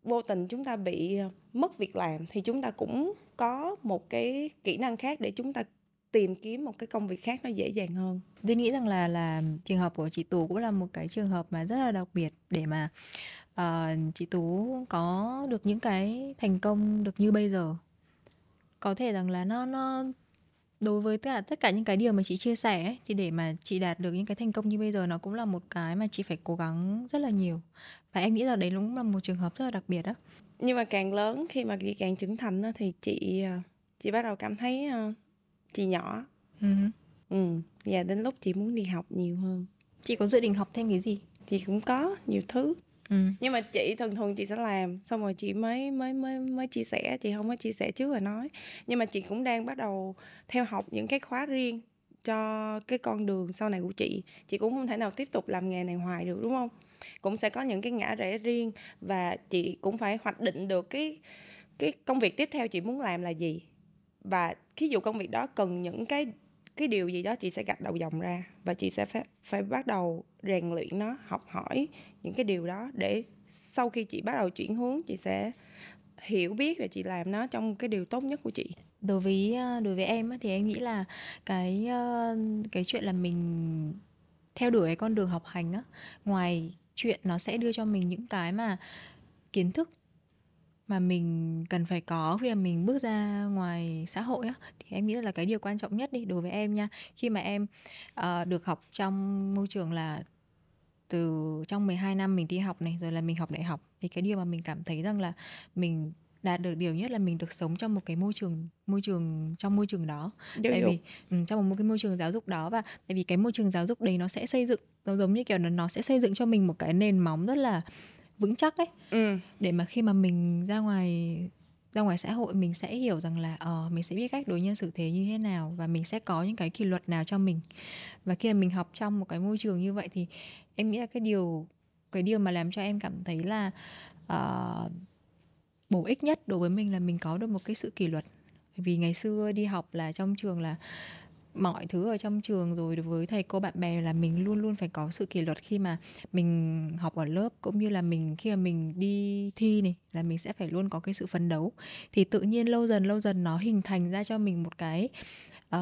vô tình chúng ta bị ờ, mất việc làm thì chúng ta cũng có một cái kỹ năng khác để chúng ta tìm kiếm một cái công việc khác nó dễ dàng hơn. Tôi nghĩ rằng là là trường hợp của chị Tú cũng là một cái trường hợp mà rất là đặc biệt để mà uh, chị Tú có được những cái thành công được như bây giờ. Có thể rằng là nó nó đối với tất cả tất cả những cái điều mà chị chia sẻ thì để mà chị đạt được những cái thành công như bây giờ nó cũng là một cái mà chị phải cố gắng rất là nhiều và em nghĩ là đấy cũng là một trường hợp rất là đặc biệt đó nhưng mà càng lớn khi mà chị càng trưởng thành thì chị ờ, chị bắt đầu cảm thấy ờ, chị nhỏ ừ. ừ và đến lúc chị muốn đi học nhiều hơn chị có dự định học thêm cái gì chị cũng có nhiều thứ Ừ. nhưng mà chị thường thường chị sẽ làm xong rồi chị mới mới mới mới chia sẻ chị không có chia sẻ trước rồi nói nhưng mà chị cũng đang bắt đầu theo học những cái khóa riêng cho cái con đường sau này của chị chị cũng không thể nào tiếp tục làm nghề này hoài được đúng không cũng sẽ có những cái ngã rẽ riêng và chị cũng phải hoạch định được cái cái công việc tiếp theo chị muốn làm là gì và thí dụ công việc đó cần những cái cái điều gì đó chị sẽ gạch đầu dòng ra và chị sẽ phải, phải bắt đầu rèn luyện nó học hỏi những cái điều đó để sau khi chị bắt đầu chuyển hướng chị sẽ hiểu biết và chị làm nó trong cái điều tốt nhất của chị đối với ờ, đối với em thì em nghĩ là cái ờ, cái chuyện là mình theo đuổi cái con đường học hành á ngoài chuyện nó sẽ đưa cho mình những cái mà kiến thức mà mình cần phải có khi mà mình bước ra ngoài xã hội á thì em nghĩ là cái điều quan trọng nhất đi đối với em nha khi mà em uh, được học trong môi trường là từ trong 12 năm mình đi học này rồi là mình học đại học thì cái điều mà mình cảm thấy rằng là mình đạt được điều nhất là mình được sống trong một cái môi trường môi trường trong môi trường đó Điều tại vì ừ, trong một cái môi trường giáo dục đó và tại vì cái môi trường giáo dục đấy nó sẽ xây dựng nó giống như kiểu là nó sẽ xây dựng cho mình một cái nền móng rất là vững chắc ấy ừ. để mà khi mà mình ra ngoài ra ngoài xã hội mình sẽ hiểu rằng là uh, mình sẽ biết cách đối nhân xử thế như thế nào và mình sẽ có những cái kỷ luật nào cho mình và khi mà mình học trong một cái môi trường như vậy thì em nghĩ là cái điều cái điều mà làm cho em cảm thấy là uh, bổ ích nhất đối với mình là mình có được một cái sự kỷ luật vì ngày xưa đi học là trong trường là mọi thứ ở trong trường rồi với thầy cô bạn bè là mình luôn luôn phải có sự kỷ luật khi mà mình học ở lớp cũng như là mình khi mà mình đi thi này là mình sẽ phải luôn có cái sự phấn đấu thì tự nhiên lâu dần lâu dần nó hình thành ra cho mình một cái uh,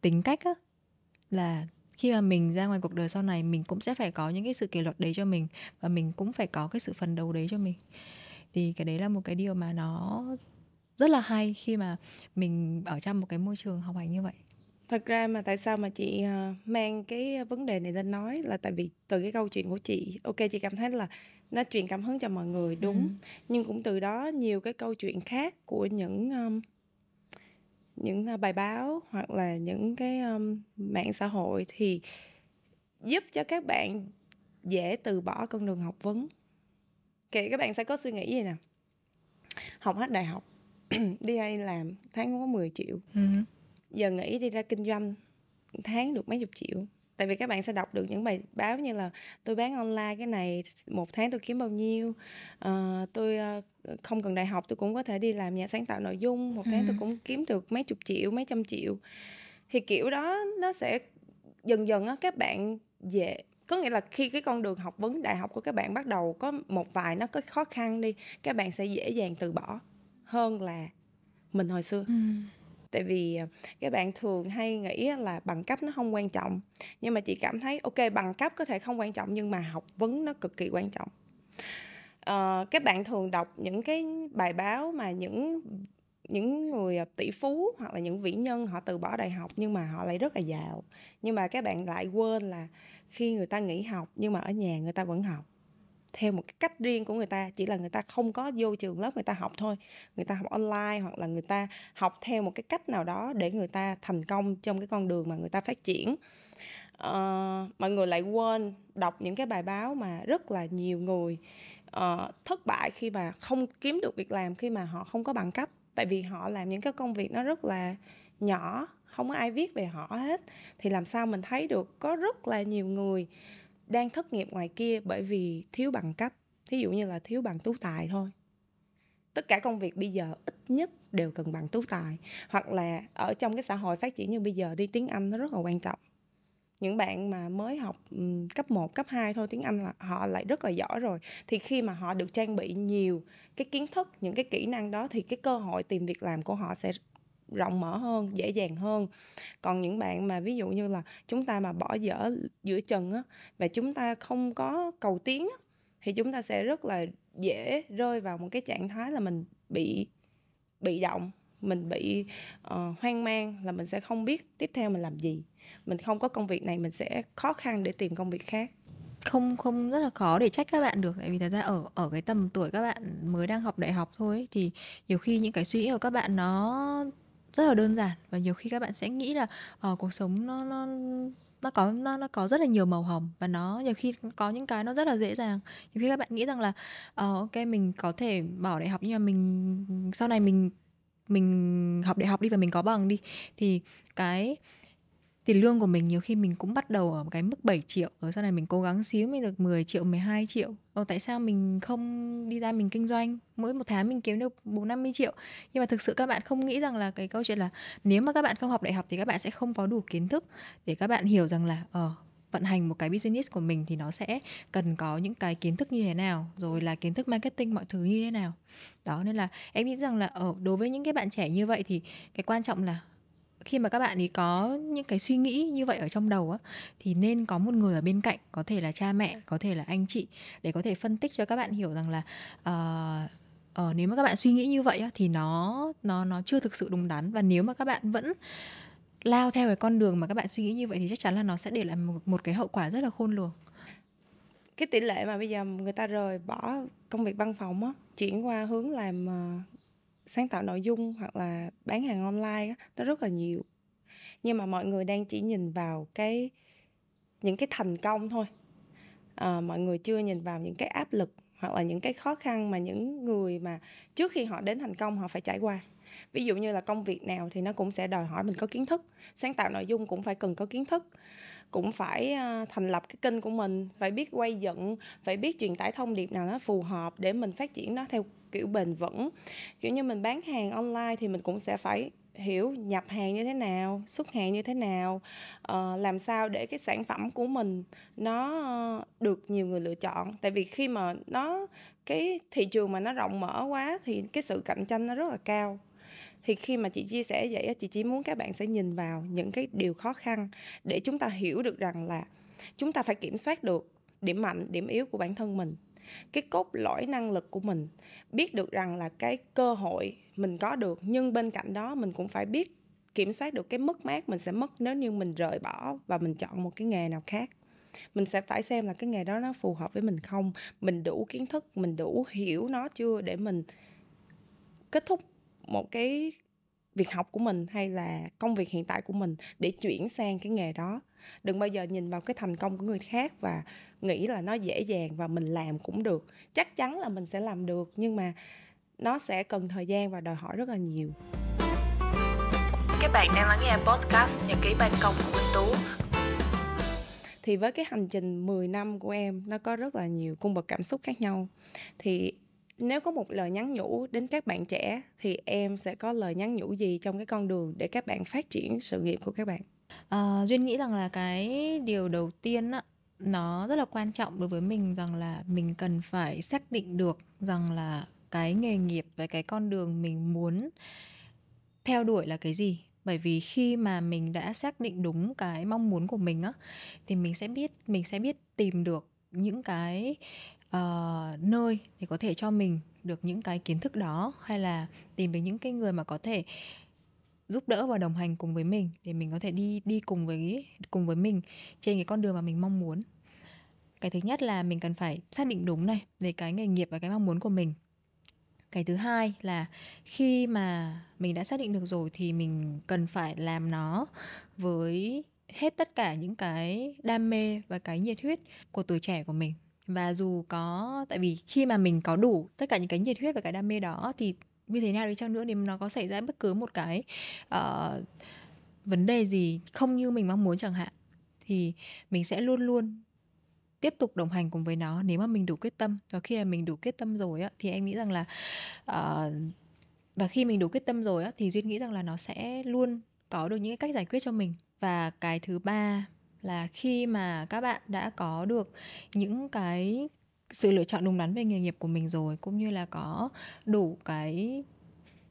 tính cách á, là khi mà mình ra ngoài cuộc đời sau này mình cũng sẽ phải có những cái sự kỷ luật đấy cho mình và mình cũng phải có cái sự phấn đấu đấy cho mình thì cái đấy là một cái điều mà nó rất là hay khi mà mình ở trong một cái môi trường học hành như vậy Thật ra mà tại sao mà chị, ờ, mang cái ờ, vấn đề này lên nói là tại vì từ cái câu chuyện của chị, ok chị cảm thấy là nó truyền cảm hứng cho mọi người, ừ. đúng, Ừm. nhưng cũng từ đó nhiều cái câu chuyện khác của những, ờm, những, ờ, bài báo hoặc là những cái, ờm, mạng xã hội thì giúp cho các bạn dễ từ bỏ con đường học vấn. kể các bạn sẽ có suy nghĩ gì nè: học hết đại học, đi ra làm, tháng có 10 triệu 000 ừ giờ nghĩ đi ra kinh doanh tháng được mấy chục triệu tại vì các bạn sẽ đọc được những bài báo như là tôi bán online cái này một tháng tôi kiếm bao nhiêu uh, tôi uh, không cần đại học tôi cũng có thể đi làm nhà sáng tạo nội dung một tháng ừ. tôi cũng kiếm được mấy chục triệu mấy trăm triệu thì kiểu đó nó sẽ dần dần á các bạn dễ có nghĩa là khi cái con đường học vấn đại học của các bạn bắt đầu có một vài nó có khó khăn đi các bạn sẽ dễ dàng từ bỏ hơn là mình hồi xưa ừ tại vì à, các bạn thường hay nghĩ là bằng cấp nó không quan trọng nhưng mà chị cảm thấy ok bằng cấp có thể không quan trọng nhưng mà học vấn nó cực kỳ quan trọng uh, các bạn thường đọc những cái bài báo mà những những người à, tỷ phú hoặc là những vĩ nhân họ từ bỏ đại học nhưng mà họ lại rất là giàu nhưng mà các bạn lại quên là khi người ta nghỉ học nhưng mà ở nhà người ta vẫn học theo một cái cách riêng của người ta chỉ là người ta không có vô trường lớp người ta học thôi người ta học online hoặc là người ta học theo một cái cách nào đó để người ta thành công trong cái con đường mà người ta phát triển uh, mọi người lại quên đọc những cái bài báo mà rất là nhiều người uh, thất bại khi mà không kiếm được việc làm khi mà họ không có bằng cấp tại vì họ làm những cái công việc nó rất là nhỏ không có ai viết về họ hết thì làm sao mình thấy được có rất là nhiều người đang thất nghiệp ngoài kia bởi vì thiếu bằng cấp thí dụ như là thiếu bằng tú tài thôi tất cả công việc bây giờ ít nhất đều cần bằng tú tài hoặc là ở trong cái xã hội phát triển như bây giờ đi tiếng Anh nó rất là quan trọng những bạn mà mới học cấp 1, cấp 2 thôi tiếng Anh là họ lại rất là giỏi rồi thì khi mà họ được trang bị nhiều cái kiến thức những cái kỹ năng đó thì cái cơ hội tìm việc làm của họ sẽ rộng mở hơn dễ dàng hơn còn những bạn mà ví dụ như là chúng ta mà bỏ dở giữa chừng á và chúng ta không có cầu tiến á, thì chúng ta sẽ rất là dễ rơi vào một cái trạng thái là mình bị bị động mình bị uh, hoang mang là mình sẽ không biết tiếp theo mình làm gì mình không có công việc này mình sẽ khó khăn để tìm công việc khác không không rất là khó để trách các bạn được tại vì thật ra ở ở cái tầm tuổi các bạn mới đang học đại học thôi ấy, thì nhiều khi những cái suy nghĩ của các bạn nó rất là đơn giản và nhiều khi các bạn sẽ nghĩ là uh, cuộc sống nó nó nó có nó, nó có rất là nhiều màu hồng và nó nhiều khi có những cái nó rất là dễ dàng nhiều khi các bạn nghĩ rằng là uh, ok mình có thể bỏ đại học nhưng mà mình sau này mình mình học đại học đi và mình có bằng đi thì cái tiền lương của mình nhiều khi mình cũng bắt đầu ở cái mức 7 triệu rồi sau này mình cố gắng xíu mới được 10 triệu 12 triệu Ồ, tại sao mình không đi ra mình kinh doanh mỗi một tháng mình kiếm được 4 50 triệu nhưng mà thực sự các bạn không nghĩ rằng là cái câu chuyện là nếu mà các bạn không học đại học thì các bạn sẽ không có đủ kiến thức để các bạn hiểu rằng là ờ vận hành một cái business của mình thì nó sẽ cần có những cái kiến thức như thế nào rồi là kiến thức marketing mọi thứ như thế nào đó nên là em nghĩ rằng là ở ờ, đối với những cái bạn trẻ như vậy thì cái quan trọng là khi mà các bạn ấy có những cái suy nghĩ như vậy ở trong đầu á thì nên có một người ở bên cạnh có thể là cha mẹ có thể là anh chị để có thể phân tích cho các bạn hiểu rằng là uh, uh, nếu mà các bạn suy nghĩ như vậy á, thì nó nó nó chưa thực sự đúng đắn và nếu mà các bạn vẫn lao theo cái con đường mà các bạn suy nghĩ như vậy thì chắc chắn là nó sẽ để lại một, một cái hậu quả rất là khôn lường cái tỷ lệ mà bây giờ người ta rời bỏ công việc văn phòng á chuyển qua hướng làm ờ, sáng tạo nội dung hoặc là bán hàng online đó, nó rất là nhiều nhưng mà mọi người đang chỉ nhìn vào cái những cái thành công thôi à, mọi người chưa nhìn vào những cái áp lực hoặc là những cái khó khăn mà những người mà trước khi họ đến thành công họ phải trải qua ví dụ như là công việc nào thì nó cũng sẽ đòi hỏi mình có kiến thức sáng tạo nội dung cũng phải cần có kiến thức cũng phải à, thành lập cái kênh của mình phải biết quay dựng phải biết truyền tải thông điệp nào nó phù hợp để mình phát triển nó theo kiểu bền vững kiểu như mình bán hàng online thì mình cũng sẽ phải hiểu nhập hàng như thế nào xuất hàng như thế nào ờ, làm sao để cái sản phẩm của mình nó ờ, được nhiều người lựa chọn tại vì khi mà nó cái thị trường mà nó rộng mở quá thì cái sự cạnh tranh nó rất là cao thì khi mà chị chia sẻ vậy chị chỉ muốn các bạn sẽ nhìn vào những cái điều khó khăn để chúng ta hiểu được rằng là chúng ta phải kiểm soát được điểm mạnh điểm yếu của bản thân mình cái cốt lõi năng lực của mình biết được rằng là cái cơ hội mình có được nhưng bên cạnh đó mình cũng phải biết kiểm soát được cái mất mát mình sẽ mất nếu như mình rời bỏ và mình chọn một cái nghề nào khác mình sẽ phải xem là cái nghề đó nó phù hợp với mình không mình đủ kiến thức mình đủ hiểu nó chưa để mình kết thúc một cái việc học của mình hay là công việc hiện tại của mình để chuyển sang cái nghề đó đừng bao giờ nhìn vào cái thành công của người khác và nghĩ là nó dễ dàng và mình làm cũng được chắc chắn là mình sẽ làm được nhưng mà nó sẽ cần thời gian và đòi hỏi rất là nhiều các bạn đang lắng nghe podcast nhật ký ban công của Minh Tú thì với cái hành trình 10 năm của em nó có rất là nhiều cung bậc cảm xúc khác nhau thì nếu có một lời nhắn nhủ đến các bạn trẻ thì em sẽ có lời nhắn nhủ gì trong cái con đường để các bạn phát triển sự nghiệp của các bạn à, duyên nghĩ rằng là cái điều đầu tiên á nó rất là quan trọng đối với mình rằng là mình cần phải xác định được rằng là cái nghề nghiệp và cái con đường mình muốn theo đuổi là cái gì bởi vì khi mà mình đã xác định đúng cái mong muốn của mình á thì mình sẽ biết mình sẽ biết tìm được những cái ờ, nơi để có thể cho mình được những cái kiến thức đó hay là tìm đến những cái người mà có thể giúp đỡ và đồng hành cùng với mình để mình có thể đi đi cùng với cùng với mình trên cái con đường mà mình mong muốn cái thứ nhất là mình cần phải xác định đúng này về cái nghề nghiệp và cái mong muốn của mình cái thứ hai là khi mà mình đã xác định được rồi thì mình cần phải làm nó với hết tất cả những cái đam mê và cái nhiệt huyết của tuổi trẻ của mình và dù có tại vì khi mà mình có đủ tất cả những cái nhiệt huyết và cái đam mê đó thì như thế nào đi chăng nữa thì nó có xảy ra bất cứ một cái uh, vấn đề gì không như mình mong muốn chẳng hạn thì mình sẽ luôn luôn tiếp tục đồng hành cùng với nó nếu mà mình đủ quyết tâm và khi mà mình đủ quyết tâm rồi á, thì em nghĩ rằng là uh, và khi mình đủ quyết tâm rồi á, thì duyên nghĩ rằng là nó sẽ luôn có được những cái cách giải quyết cho mình và cái thứ ba là khi mà các bạn đã có được những cái sự lựa chọn đúng đắn về nghề nghiệp của mình rồi cũng như là có đủ cái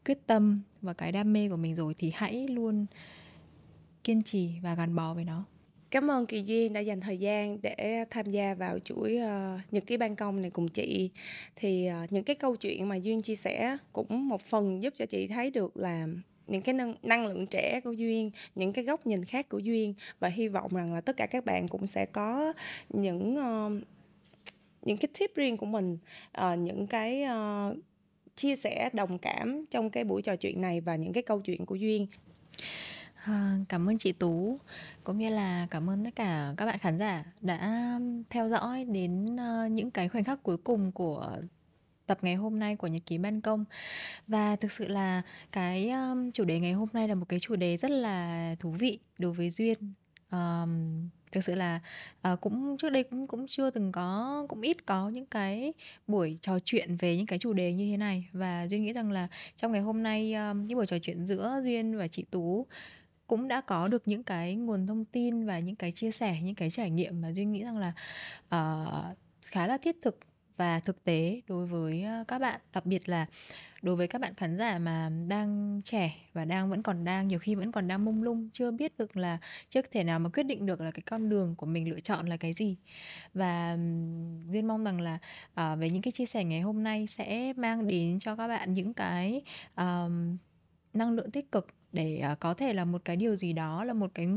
quyết tâm và cái đam mê của mình rồi thì hãy luôn kiên trì và gắn bó với nó Cảm ơn Kỳ Duyên đã dành thời gian để tham gia vào chuỗi uh, Nhật ký ban công này cùng chị. Thì uh, những cái câu chuyện mà Duyên chia sẻ cũng một phần giúp cho chị thấy được là những cái năng, năng lượng trẻ của duyên những cái góc nhìn khác của duyên và hy vọng rằng là tất cả các bạn cũng sẽ có những uh, những cái tip riêng của mình uh, những cái uh, chia sẻ đồng cảm trong cái buổi trò chuyện này và những cái câu chuyện của duyên À, cảm ơn chị Tú cũng như là cảm ơn tất cả các bạn khán giả đã theo dõi đến uh, những cái khoảnh khắc cuối cùng của tập ngày hôm nay của nhật ký ban công và thực sự là cái um, chủ đề ngày hôm nay là một cái chủ đề rất là thú vị đối với duyên um, thực sự là uh, cũng trước đây cũng cũng chưa từng có cũng ít có những cái buổi trò chuyện về những cái chủ đề như thế này và duyên nghĩ rằng là trong ngày hôm nay um, những buổi trò chuyện giữa duyên và chị tú cũng đã có được những cái nguồn thông tin và những cái chia sẻ những cái trải nghiệm mà duyên nghĩ rằng là uh, khá là thiết thực và thực tế đối với ờ, các bạn đặc biệt là đối với các bạn khán giả mà đang trẻ và đang vẫn còn đang nhiều khi vẫn còn đang mông lung chưa biết được là trước thể nào mà quyết định được là cái con đường của mình lựa chọn là cái gì và duyên mong rằng là uh, ờ, với những cái chia sẻ ngày hôm nay sẽ mang đến cho các bạn những cái um, năng lượng tích cực để uh, có thể là một cái điều gì đó là một cái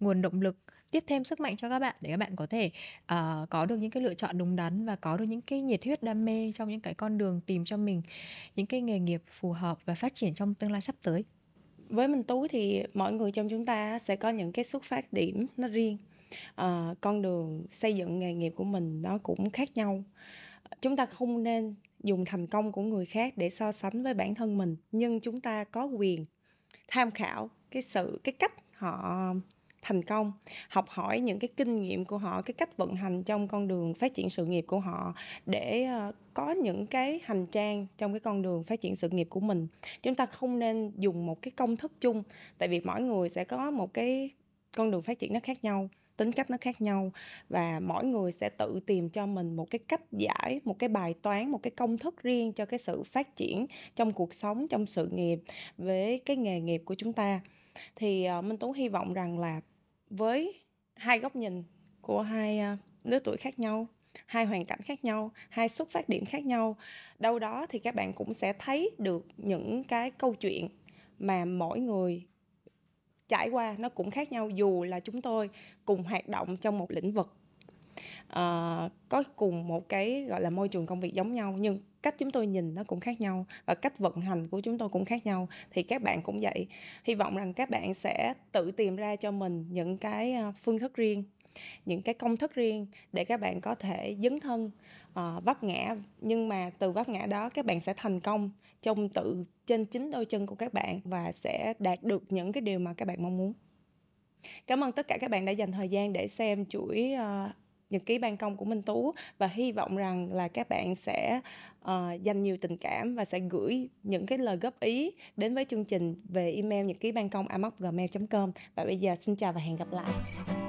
nguồn động lực tiếp thêm sức mạnh cho các bạn để các bạn có thể uh, có được những cái lựa chọn đúng đắn và có được những cái nhiệt huyết đam mê trong những cái con đường tìm cho mình những cái nghề nghiệp phù hợp và phát triển trong tương lai sắp tới với Minh Tú thì mọi người trong chúng ta sẽ có những cái xuất phát điểm nó riêng à, con đường xây dựng nghề nghiệp của mình nó cũng khác nhau chúng ta không nên dùng thành công của người khác để so sánh với bản thân mình nhưng chúng ta có quyền tham khảo cái sự cái cách họ thành công học hỏi những cái kinh nghiệm của họ cái cách vận hành trong con đường phát triển sự nghiệp của họ để ờ, có những cái hành trang trong cái con đường phát triển sự nghiệp của mình chúng ta không nên dùng một cái công thức chung tại vì mỗi người sẽ có một cái con đường phát triển nó khác nhau tính cách nó khác nhau và mỗi người sẽ tự tìm cho mình một cái cách giải một cái bài toán một cái công thức riêng cho cái sự phát triển trong cuộc sống trong sự nghiệp với cái nghề nghiệp của chúng ta thì ờ, minh tú hy vọng rằng là với hai góc nhìn của hai à, lứa tuổi khác nhau hai hoàn cảnh khác nhau hai xuất phát điểm khác nhau đâu đó thì các bạn cũng sẽ thấy được những cái câu chuyện mà mỗi người trải qua nó cũng khác nhau dù là chúng tôi cùng hoạt động trong một lĩnh vực uh, có cùng một cái gọi là môi trường công việc giống nhau nhưng cách chúng tôi nhìn nó cũng khác nhau và cách vận hành của chúng tôi cũng khác nhau thì các bạn cũng vậy hy vọng rằng các bạn sẽ tự tìm ra cho mình những cái ờ, phương thức riêng những cái công thức riêng để các bạn có thể dấn thân uh, vấp ngã nhưng mà từ vấp ngã đó các bạn sẽ thành công trong tự trên chính đôi chân của các bạn và sẽ đạt được những cái điều mà các bạn mong muốn cảm ơn tất cả các bạn đã dành thời gian để xem chuỗi uh, nhật ký ban công của Minh Tú và hy vọng rằng là các bạn sẽ uh, dành nhiều tình cảm và sẽ gửi những cái lời góp ý đến với chương trình về email nhật ký ban công gmail.com và bây giờ xin chào và hẹn gặp lại.